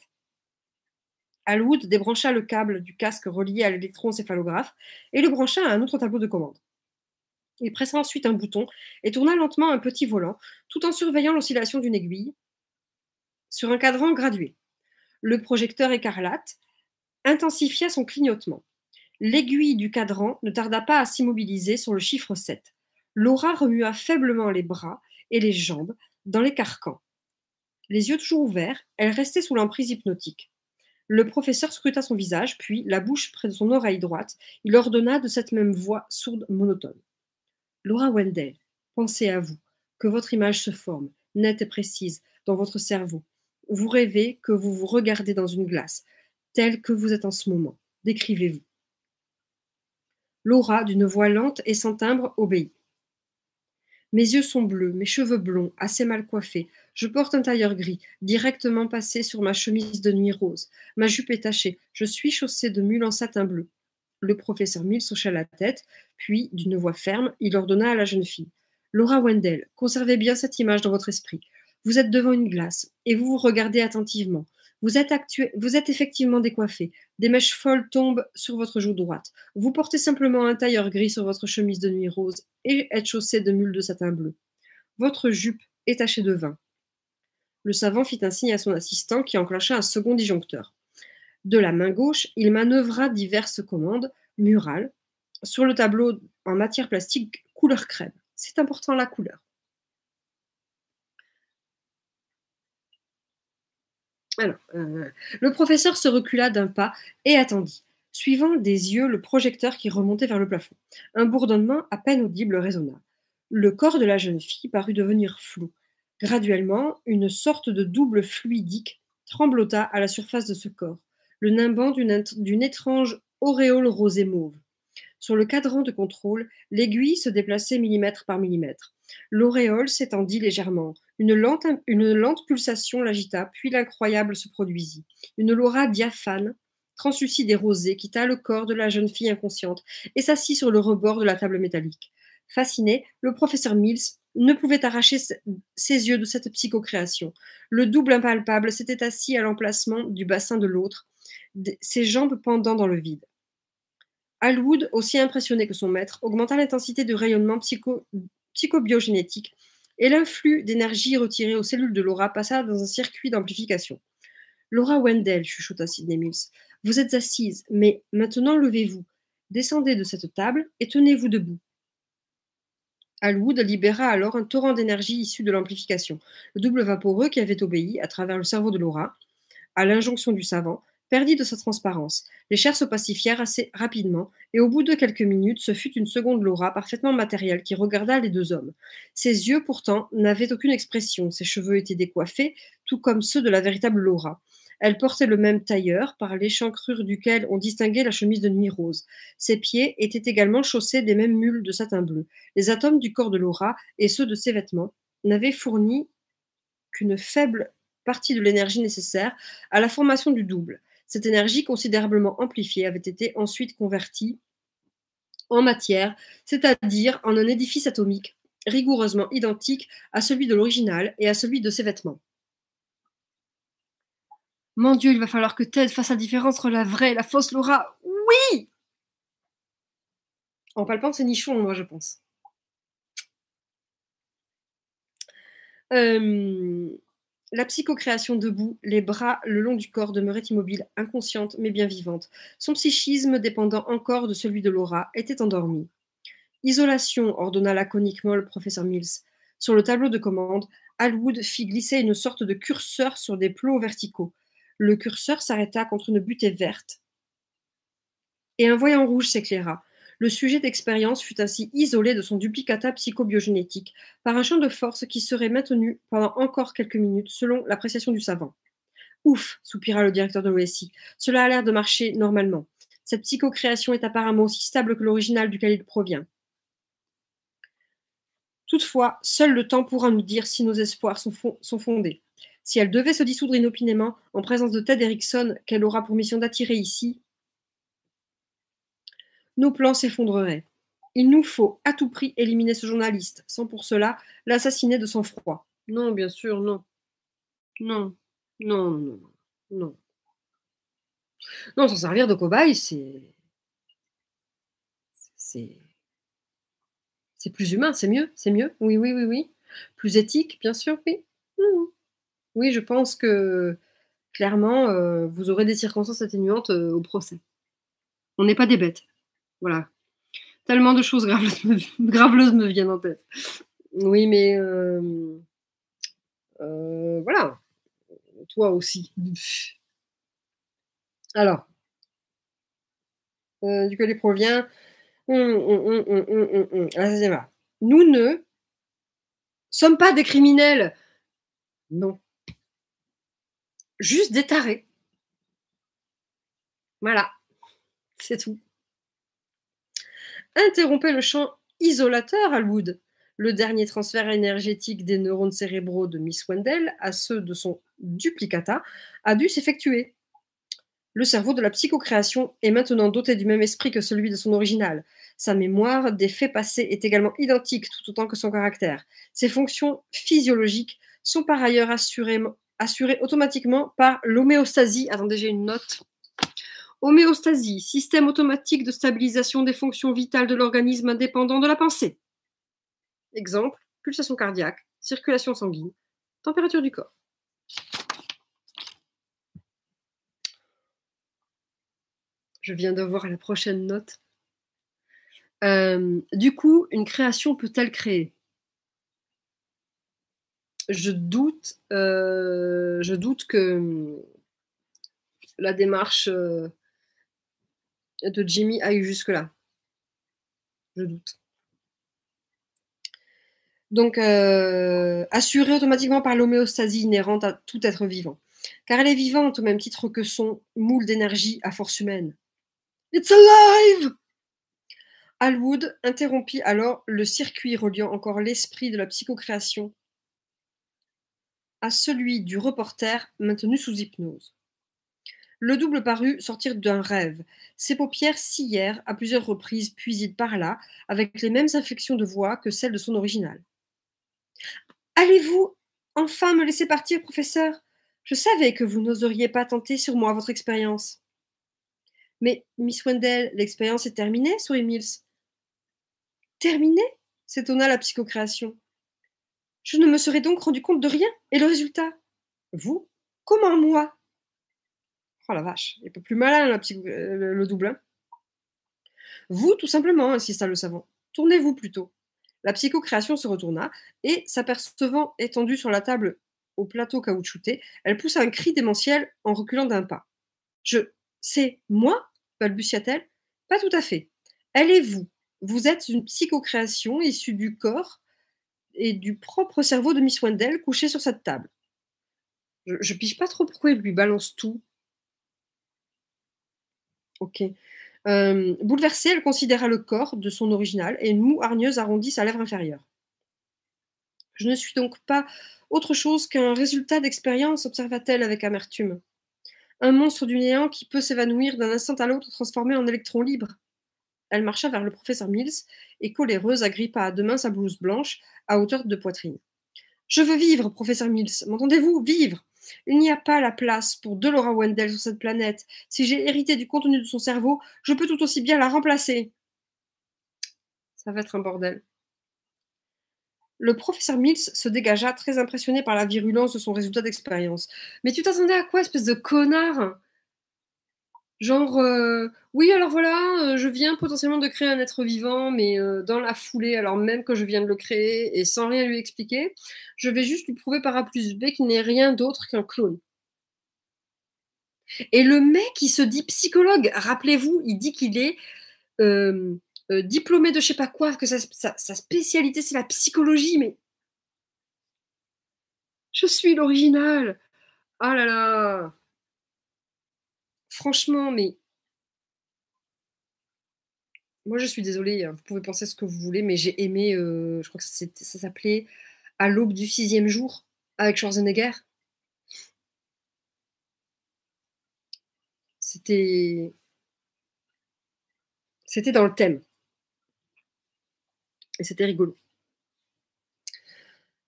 Alwood débrancha le câble du casque relié à l'électroencéphalographe et le brancha à un autre tableau de commande. Il pressa ensuite un bouton et tourna lentement un petit volant, tout en surveillant l'oscillation d'une aiguille sur un cadran gradué. Le projecteur écarlate intensifia son clignotement. L'aiguille du cadran ne tarda pas à s'immobiliser sur le chiffre 7. Laura remua faiblement les bras et les jambes dans les carcans. Les yeux toujours ouverts, elle restait sous l'emprise hypnotique. Le professeur scruta son visage, puis, la bouche près de son oreille droite, il ordonna de cette même voix sourde monotone. Laura Wendell, pensez à vous, que votre image se forme, nette et précise, dans votre cerveau. Vous rêvez que vous vous regardez dans une glace, telle que vous êtes en ce moment. Décrivez-vous. Laura, d'une voix lente et sans timbre, obéit. Mes yeux sont bleus, mes cheveux blonds, assez mal coiffés. Je porte un tailleur gris, directement passé sur ma chemise de nuit rose. Ma jupe est tachée. Je suis chaussée de mules en satin bleu. Le professeur Mills hocha la tête, puis, d'une voix ferme, il ordonna à la jeune fille Laura Wendell, conservez bien cette image dans votre esprit. Vous êtes devant une glace et vous vous regardez attentivement. Vous êtes, effectivement décoiffé. Des mèches folles tombent sur votre joue droite. Vous portez simplement un tailleur gris sur votre chemise de nuit rose et êtes chaussée de mules de satin bleu. Votre jupe est tachée de vin. Le savant fit un signe à son assistant qui enclencha un second disjoncteur. De la main gauche, il manœuvra diverses commandes murales sur le tableau en matière plastique couleur crème. C'est important la couleur. Alors, euh, le professeur se recula d'un pas et attendit, suivant des yeux le projecteur qui remontait vers le plafond. Un bourdonnement à peine audible résonna. Le corps de la jeune fille parut devenir flou. Graduellement, une sorte de double fluidique tremblota à la surface de ce corps le nimbant d'une étrange auréole rosée mauve. Sur le cadran de contrôle, l'aiguille se déplaçait millimètre par millimètre. L'auréole s'étendit légèrement. Une lente, une lente pulsation l'agita, puis l'incroyable se produisit. Une l'aura diaphane, translucide et rosée, quitta le corps de la jeune fille inconsciente et s'assit sur le rebord de la table métallique. Fasciné, le professeur Mills ne pouvait arracher ses yeux de cette psychocréation. Le double impalpable s'était assis à l'emplacement du bassin de l'autre, ses jambes pendant dans le vide. Alwood, aussi impressionné que son maître, augmenta l'intensité de rayonnement psychobiogénétique et l'influx d'énergie retirée aux cellules de Laura passa dans un circuit d'amplification. Laura Wendell, chuchota Sidney Mills, vous êtes assise, mais maintenant levez-vous, descendez de cette table et tenez-vous debout. Alwood libéra alors un torrent d'énergie issu de l'amplification. Le double vaporeux qui avait obéi, à travers le cerveau de Laura, à l'injonction du savant, perdit de sa transparence. Les chairs se pacifièrent assez rapidement, et au bout de quelques minutes, ce fut une seconde Laura parfaitement matérielle qui regarda les deux hommes. Ses yeux, pourtant, n'avaient aucune expression, ses cheveux étaient décoiffés, tout comme ceux de la véritable Laura. Elle portait le même tailleur, par l'échancrure duquel on distinguait la chemise de nuit rose. Ses pieds étaient également chaussés des mêmes mules de satin bleu. Les atomes du corps de Laura et ceux de ses vêtements n'avaient fourni qu'une faible partie de l'énergie nécessaire à la formation du double. Cette énergie considérablement amplifiée avait été ensuite convertie en matière, c'est-à-dire en un édifice atomique rigoureusement identique à celui de l'original et à celui de ses vêtements. Mon Dieu, il va falloir que Ted fasse la différence entre la vraie et la fausse Laura. Oui En palpant ses nichons, moi, je pense. Euh, la psychocréation debout, les bras le long du corps demeurait immobile, inconsciente mais bien vivante. Son psychisme, dépendant encore de celui de Laura, était endormi. Isolation, ordonna laconiquement le professeur Mills. Sur le tableau de commande, Alwood fit glisser une sorte de curseur sur des plots verticaux. Le curseur s'arrêta contre une butée verte. Et un voyant rouge s'éclaira le sujet d'expérience fut ainsi isolé de son duplicata psychobiogénétique par un champ de force qui serait maintenu pendant encore quelques minutes selon l'appréciation du savant. Ouf, soupira le directeur de l'OSI, cela a l'air de marcher normalement. Cette psychocréation est apparemment aussi stable que l'original duquel il provient. Toutefois, seul le temps pourra nous dire si nos espoirs sont, sont fondés. Si elle devait se dissoudre inopinément en présence de Ted Erickson, qu'elle aura pour mission d'attirer ici, nos plans s'effondreraient. Il nous faut à tout prix éliminer ce journaliste, sans pour cela l'assassiner de sang-froid. Non, bien sûr, non. Non, non, non, non. Non, s'en servir de cobaye, c'est. C'est. C'est plus humain, c'est mieux, c'est mieux. Oui, oui, oui, oui. Plus éthique, bien sûr, oui. Mm. Oui, je pense que clairement, euh, vous aurez des circonstances atténuantes euh, au procès. On n'est pas des bêtes. Voilà. Tellement de choses *laughs* graveleuses me, viennent en tête. Oui, mais euh, euh, voilà. Toi aussi. Alors, euh, du duquel il provient. Nous ne sommes pas des criminels. Non. Juste des tarés. Voilà. C'est tout interromper le champ isolateur à Le dernier transfert énergétique des neurones cérébraux de Miss Wendell à ceux de son duplicata a dû s'effectuer. Le cerveau de la psychocréation est maintenant doté du même esprit que celui de son original. Sa mémoire des faits passés est également identique tout autant que son caractère. Ses fonctions physiologiques sont par ailleurs assurées automatiquement par l'homéostasie. Attendez, j'ai une note homéostasie, système automatique de stabilisation des fonctions vitales de l'organisme indépendant de la pensée. Exemple, pulsation cardiaque, circulation sanguine, température du corps. Je viens de voir la prochaine note. Euh, du coup, une création peut-elle créer je doute, euh, je doute que la démarche euh, de Jimmy a eu jusque-là. Je doute. Donc, euh, assurée automatiquement par l'homéostasie inhérente à tout être vivant. Car elle est vivante au même titre que son moule d'énergie à force humaine. It's alive! Alwood interrompit alors le circuit reliant encore l'esprit de la psychocréation à celui du reporter maintenu sous hypnose. Le double parut sortir d'un rêve. Ses paupières scièrent à plusieurs reprises, puis il parla, avec les mêmes inflexions de voix que celles de son original. Allez-vous enfin me laisser partir, professeur Je savais que vous n'oseriez pas tenter sur moi votre expérience. Mais, Miss Wendell, l'expérience est terminée, sourit Mills. Terminée s'étonna la psychocréation. Je ne me serais donc rendu compte de rien, et le résultat Vous Comment moi Oh la vache, il peut plus malin la euh, le, doublin. Hein. »« Vous, tout simplement, insista le savant. Tournez-vous plutôt. La psychocréation se retourna et, s'apercevant étendue sur la table au plateau caoutchouté, elle poussa un cri démentiel en reculant d'un pas. Je. C'est moi balbutia-t-elle. Pas tout à fait. Elle est vous. Vous êtes une psychocréation issue du corps et du propre cerveau de Miss Wendell couché sur cette table. Je, je pige pas trop pourquoi il lui balance tout. Ok. Euh, bouleversée, elle considéra le corps de son original et une moue hargneuse arrondit sa lèvre inférieure. Je ne suis donc pas autre chose qu'un résultat d'expérience, observa-t-elle avec amertume. Un monstre du néant qui peut s'évanouir d'un instant à l'autre transformé en électron libre. Elle marcha vers le professeur Mills et, coléreuse, agrippa à deux mains sa blouse blanche à hauteur de poitrine. Je veux vivre, professeur Mills, m'entendez-vous Vivre il n'y a pas la place pour Delora Wendell sur cette planète. Si j'ai hérité du contenu de son cerveau, je peux tout aussi bien la remplacer. Ça va être un bordel. Le professeur Mills se dégagea, très impressionné par la virulence de son résultat d'expérience. Mais tu t'attendais à quoi, espèce de connard Genre, euh, oui, alors voilà, euh, je viens potentiellement de créer un être vivant, mais euh, dans la foulée, alors même que je viens de le créer et sans rien lui expliquer, je vais juste lui prouver par A plus B qu'il n'est rien d'autre qu'un clone. Et le mec, il se dit psychologue. Rappelez-vous, il dit qu'il est diplômé de je sais pas quoi, que sa, spécialité, c'est la psychologie, mais je suis l'original. Ah là là franchement, mais moi je suis désolée, hein, vous pouvez penser ce que vous voulez, mais j'ai aimé, euh, je crois que ça, s'appelait À l'aube du sixième jour avec Schwarzenegger. C'était. C'était dans le thème. Et c'était rigolo.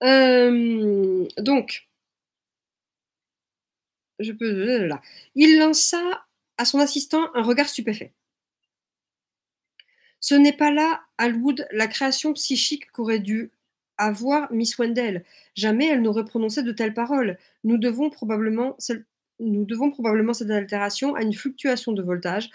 Euh, donc, il lança à son assistant un regard stupéfait. Ce n'est pas là, Alwood, la création psychique qu'aurait dû avoir Miss Wendell. Jamais elle n'aurait prononcé de telles paroles. Nous devons probablement, nous devons probablement cette altération à une fluctuation de voltage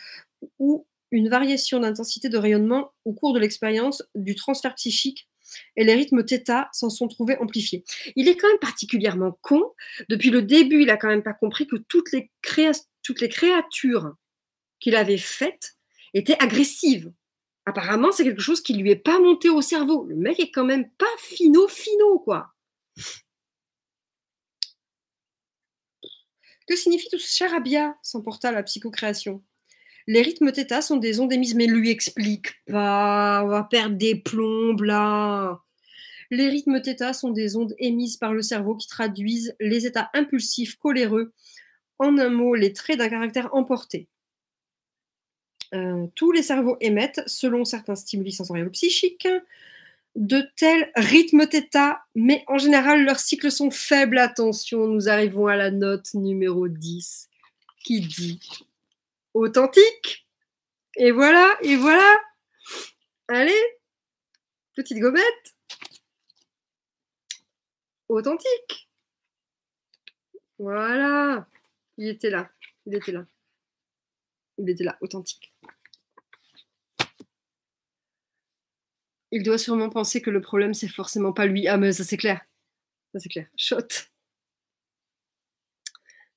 ou une variation d'intensité de rayonnement au cours de l'expérience du transfert psychique et les rythmes Theta s'en sont trouvés amplifiés. Il est quand même particulièrement con. Depuis le début, il a quand même pas compris que toutes les, créatures qu'il avait faites étaient agressives. Apparemment, c'est quelque chose qui lui est pas monté au cerveau. Le mec est quand même pas fino fino quoi. Que signifie tout ce charabia s'emporta la psychocréation les rythmes θ sont des ondes émises, mais lui explique pas. On va perdre des plombes là. Les rythmes θ sont des ondes émises par le cerveau qui traduisent les états impulsifs, coléreux, en un mot, les traits d'un caractère emporté. Euh, tous les cerveaux émettent, selon certains stimuli sensoriels ou psychiques, de tels rythmes θ, mais en général, leurs cycles sont faibles. Attention, nous arrivons à la note numéro 10 qui dit authentique. Et voilà, et voilà. Allez, petite gobette. Authentique. Voilà. Il était là. Il était là. Il était là, authentique. Il doit sûrement penser que le problème, c'est forcément pas lui. Ah, mais ça, c'est clair. Ça, c'est clair. Shot.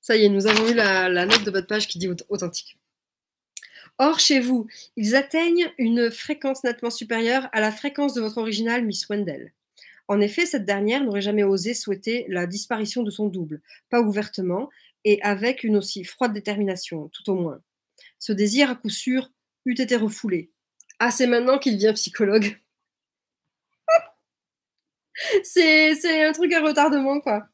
Ça y est, nous avons eu la, la note de votre page qui dit authentique. Or, chez vous, ils atteignent une fréquence nettement supérieure à la fréquence de votre original Miss Wendell. En effet, cette dernière n'aurait jamais osé souhaiter la disparition de son double, pas ouvertement, et avec une aussi froide détermination, tout au moins. Ce désir, à coup sûr, eût été refoulé. Ah, c'est maintenant qu'il devient psychologue. *laughs* c'est un truc à retardement, quoi.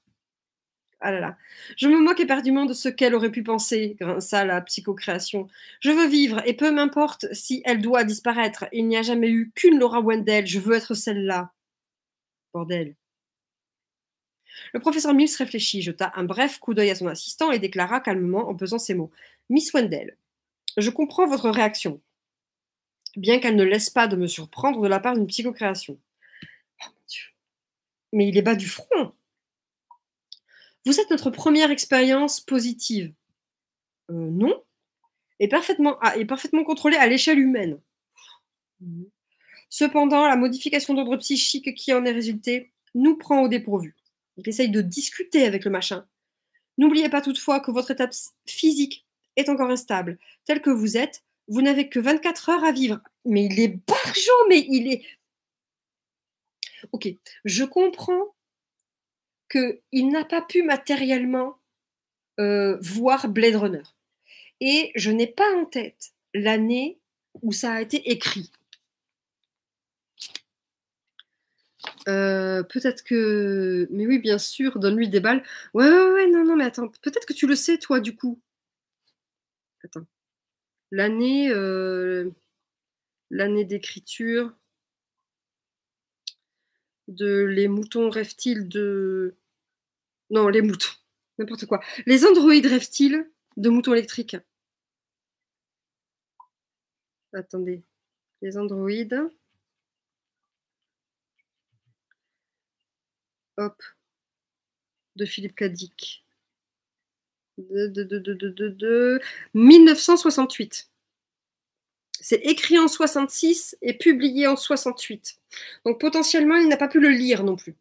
Ah là Je me moque éperdument de ce qu'elle aurait pu penser, grinça la psychocréation. Je veux vivre, et peu m'importe si elle doit disparaître. Il n'y a jamais eu qu'une Laura Wendell, je veux être celle-là. Bordel. Le professeur Mills réfléchit, jeta un bref coup d'œil à son assistant et déclara calmement en pesant ces mots. Miss Wendell, je comprends votre réaction, bien qu'elle ne laisse pas de me surprendre de la part d'une psychocréation. Oh mon Dieu. Mais il est bas du front. Vous êtes notre première expérience positive. Euh, non. Et parfaitement, ah, et parfaitement contrôlée à l'échelle humaine. Cependant, la modification d'ordre psychique qui en est résultée nous prend au dépourvu. Il essaye de discuter avec le machin. N'oubliez pas toutefois que votre étape physique est encore instable. Tel que vous êtes, vous n'avez que 24 heures à vivre. Mais il est barjot, mais il est... Ok, je comprends qu'il n'a pas pu matériellement euh, voir Blade Runner. Et je n'ai pas en tête l'année où ça a été écrit. Euh, peut-être que. Mais oui, bien sûr, donne-lui des balles. Ouais, ouais, ouais, non, non, mais attends. Peut-être que tu le sais, toi, du coup. Attends. L'année. Euh, l'année d'écriture de Les moutons rêvent-ils de. Non, les moutons, n'importe quoi. Les androïdes rêvent-ils de moutons électriques Attendez, les androïdes. Hop, de Philippe Cadic. de 1968. C'est écrit en 66 et publié en 68. Donc potentiellement, il n'a pas pu le lire non plus.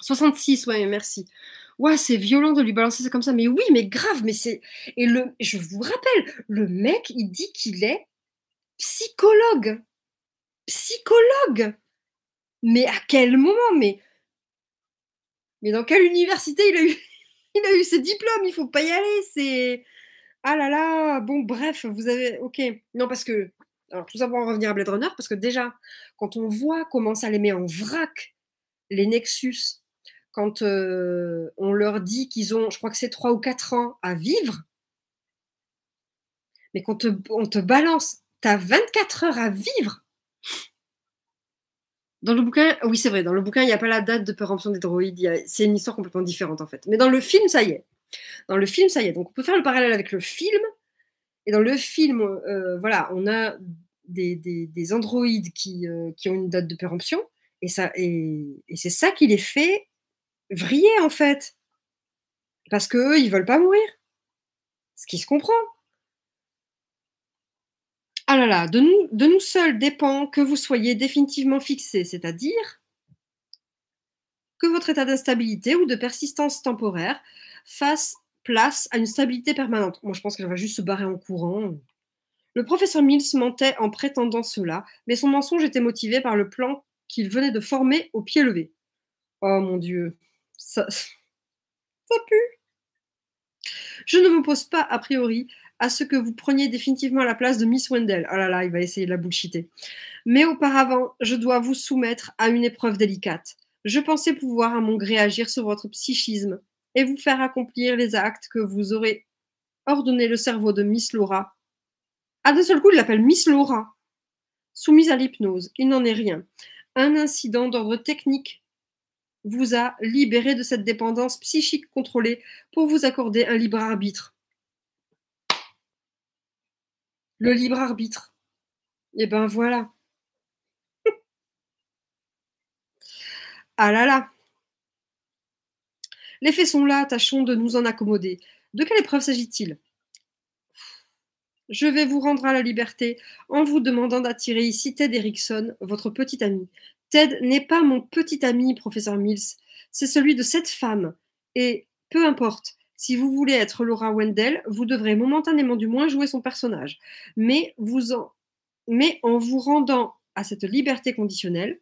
66, ouais, merci. Ouais, c'est violent de lui balancer ça comme ça. Mais oui, mais grave, mais c'est. Et le, je vous rappelle, le mec, il dit qu'il est psychologue. Psychologue Mais à quel moment Mais. Mais dans quelle université il a eu, *laughs* il a eu ses diplômes Il faut pas y aller, c'est. Ah là là, bon, bref, vous avez. Ok. Non, parce que. Alors, tout ça pour en revenir à Blade Runner, parce que déjà, quand on voit comment ça les met en vrac, les Nexus, quand euh, on leur dit qu'ils ont, je crois que c'est 3 ou 4 ans à vivre, mais qu'on on te balance, t'as 24 heures à vivre. Dans le bouquin, oui, c'est vrai, dans le bouquin, il n'y a pas la date de péremption des droïdes, c'est une histoire complètement différente en fait. Mais dans le film, ça y est. Dans le film, ça y est. Donc on peut faire le parallèle avec le film. Et dans le film, euh, voilà, on a des, des, androïdes euh, qui, ont une date de péremption. Et, et, c'est ça qui les fait vriller, en fait. Parce qu'eux, ils veulent pas mourir. Ce qui se comprend. Ah là là, de nous, de nous seuls dépend que vous soyez définitivement fixés c'est-à-dire que votre état d'instabilité ou de persistance temporaire fasse place à une stabilité permanente. Moi, je pense qu'elle va juste se barrer en courant. Le professeur Mills mentait en prétendant cela, mais son mensonge était motivé par le plan qu'il venait de former au pied levé. Oh mon Dieu, ça, *laughs* pue. Je ne m'oppose pas, a priori, à ce que vous preniez définitivement la place de Miss Wendell. Oh là là, il va essayer de la bullshiter. Mais auparavant, je dois vous soumettre à une épreuve délicate. Je pensais pouvoir à mon gré agir sur votre psychisme, et vous faire accomplir les actes que vous aurez ordonné le cerveau de Miss Laura. Ah, d'un seul coup, il l'appelle Miss Laura. Soumise à l'hypnose, il n'en est rien. Un incident d'ordre technique vous a libéré de cette dépendance psychique contrôlée pour vous accorder un libre arbitre. Le libre arbitre. Eh ben voilà. *laughs* ah là là. Les faits sont là, tâchons de nous en accommoder. De quelle épreuve s'agit-il Je vais vous rendre à la liberté en vous demandant d'attirer ici Ted Erickson, votre petit ami. Ted n'est pas mon petit ami, professeur Mills, c'est celui de cette femme. Et peu importe, si vous voulez être Laura Wendell, vous devrez momentanément du moins jouer son personnage. Mais, vous Mais en vous rendant à cette liberté conditionnelle,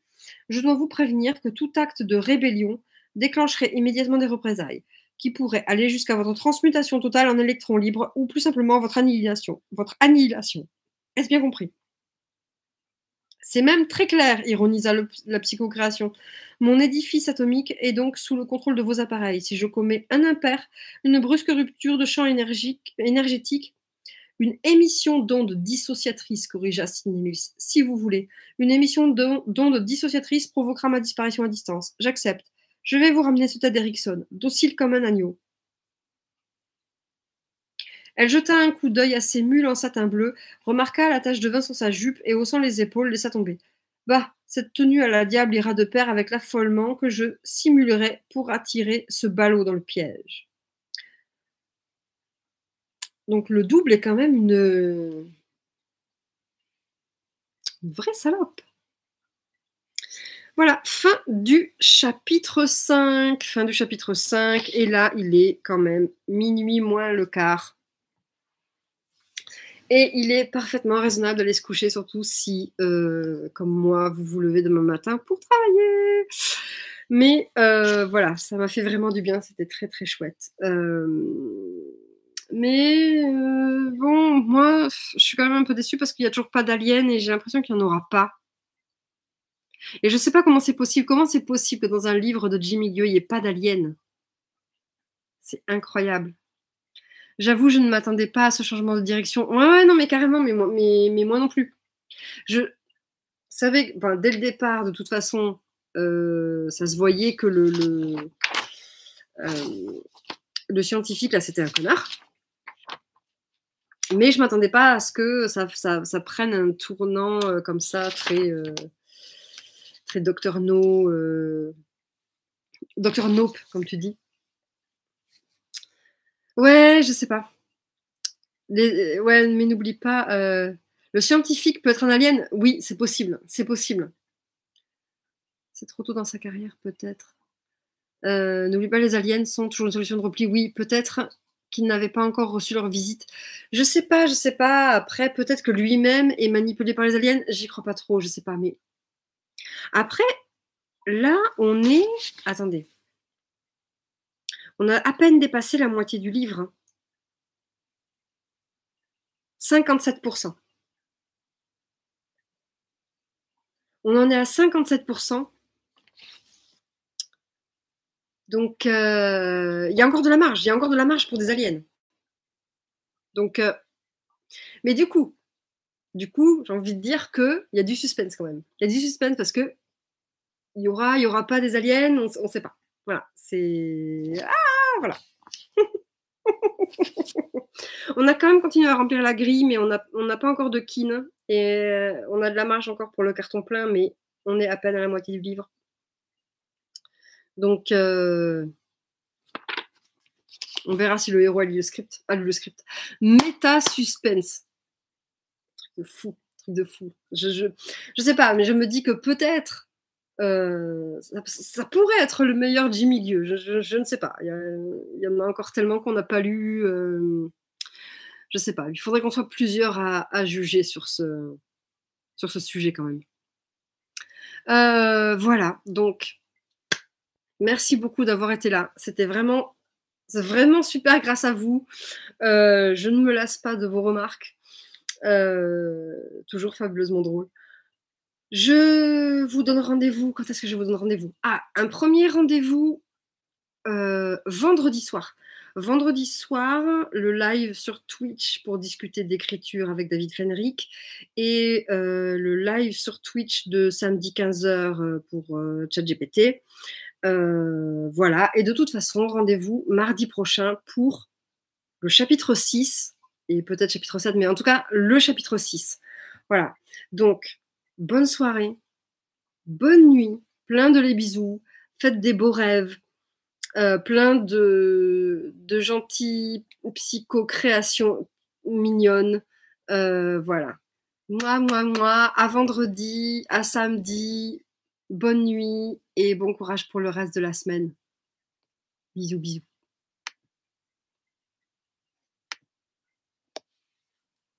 je dois vous prévenir que tout acte de rébellion déclencherait immédiatement des représailles qui pourraient aller jusqu'à votre transmutation totale en électrons libres ou plus simplement votre annihilation. Votre annihilation. Est-ce bien compris C'est même très clair, ironisa la psychocréation. Mon édifice atomique est donc sous le contrôle de vos appareils. Si je commets un impair, une brusque rupture de champ énergétique, une émission d'ondes dissociatrices, corrigea Mills, si vous voulez. Une émission d'ondes dissociatrices provoquera ma disparition à distance. J'accepte. Je vais vous ramener ce tas d'Erikson, docile comme un agneau. Elle jeta un coup d'œil à ses mules en satin bleu, remarqua la tache de vin sur sa jupe et haussant les épaules, laissa tomber. Bah, cette tenue à la diable ira de pair avec l'affolement que je simulerai pour attirer ce ballot dans le piège. Donc le double est quand même une, une vraie salope. Voilà, fin du chapitre 5. Fin du chapitre 5. Et là, il est quand même minuit moins le quart. Et il est parfaitement raisonnable d'aller se coucher, surtout si, euh, comme moi, vous vous levez demain matin pour travailler. Mais euh, voilà, ça m'a fait vraiment du bien, c'était très très chouette. Euh, mais bon, moi, je suis quand même un peu déçue parce qu'il n'y a toujours pas d'alien et j'ai l'impression qu'il n'y en aura pas. Et je ne sais pas comment c'est possible. Comment c'est possible que dans un livre de Jimmy Dieu, il n'y ait pas d'alien C'est incroyable. J'avoue, je ne m'attendais pas à ce changement de direction. Ouais, ouais, non, mais carrément, mais moi, non plus. Je savais, que ben, dès le départ, de toute façon, euh, ça se voyait que euh, le, scientifique, là, c'était un connard. Mais je ne m'attendais pas à ce que ça, prenne un tournant euh, comme ça, très docteur docteur No, euh... Nope, comme tu dis. Ouais, je sais pas. Ouais, mais n'oublie pas, euh, le scientifique peut être un alien. Oui, c'est possible, c'est possible. C'est trop tôt dans sa carrière, peut-être. Euh, n'oublie pas, les aliens sont toujours une solution de repli. Oui, peut-être qu'ils n'avaient pas encore reçu leur visite. Je sais pas, je sais pas. Après, peut-être que lui-même est manipulé par les aliens. J'y crois pas trop, je sais pas. Mais après, là, on est. Attendez. On a à peine dépassé la moitié du livre. 57%. Hein. On en est à 57%. Donc, euh, il y a encore de la marge. Il y a encore de la marge pour des aliens. Donc, euh, mais du coup, du coup, j'ai envie de dire qu'il y a du suspense quand même. Il y a du suspense parce que il y aura, il y aura pas des aliens, on ne sait pas. Voilà, c'est ah voilà. *laughs* on a quand même continué à remplir la grille, mais on n'a pas encore de kin et euh, on a de la marge encore pour le carton plein, mais on est à peine à la moitié du livre. Donc euh, on verra si le héros a lu le script, a lu le script. Méta suspense de fou, truc de fou. Je, je, sais pas, mais je me dis que peut-être euh, ça, pourrait être le meilleur Jimmy Dieu Je, ne sais pas. Il y, en a encore tellement qu'on n'a pas lu. Je euh, je sais pas. Il faudrait qu'on soit plusieurs à, juger sur ce, sur ce sujet quand même. Euh, voilà, donc merci beaucoup d'avoir été là. C'était vraiment, vraiment super grâce à vous. je ne me lasse pas de vos remarques. Euh, toujours fabuleusement drôle. Je vous donne rendez-vous. Quand est-ce que je vous donne rendez-vous Ah, un premier rendez-vous euh, vendredi soir. Vendredi soir, le live sur Twitch pour discuter d'écriture avec David Fenric et euh, le live sur Twitch de samedi 15h pour ChatGPT. voilà. Et de toute façon, rendez-vous mardi prochain pour le chapitre 6 peut-être chapitre 7, mais en tout cas, le chapitre 6. Voilà. Donc, bonne soirée, bonne nuit, plein de les bisous, faites des beaux rêves, euh, plein de, de gentilles psycho-créations mignonnes. Euh, voilà. Moi, moi, moi, à vendredi, à samedi, bonne nuit et bon courage pour le reste de la semaine. Bisous, bisous.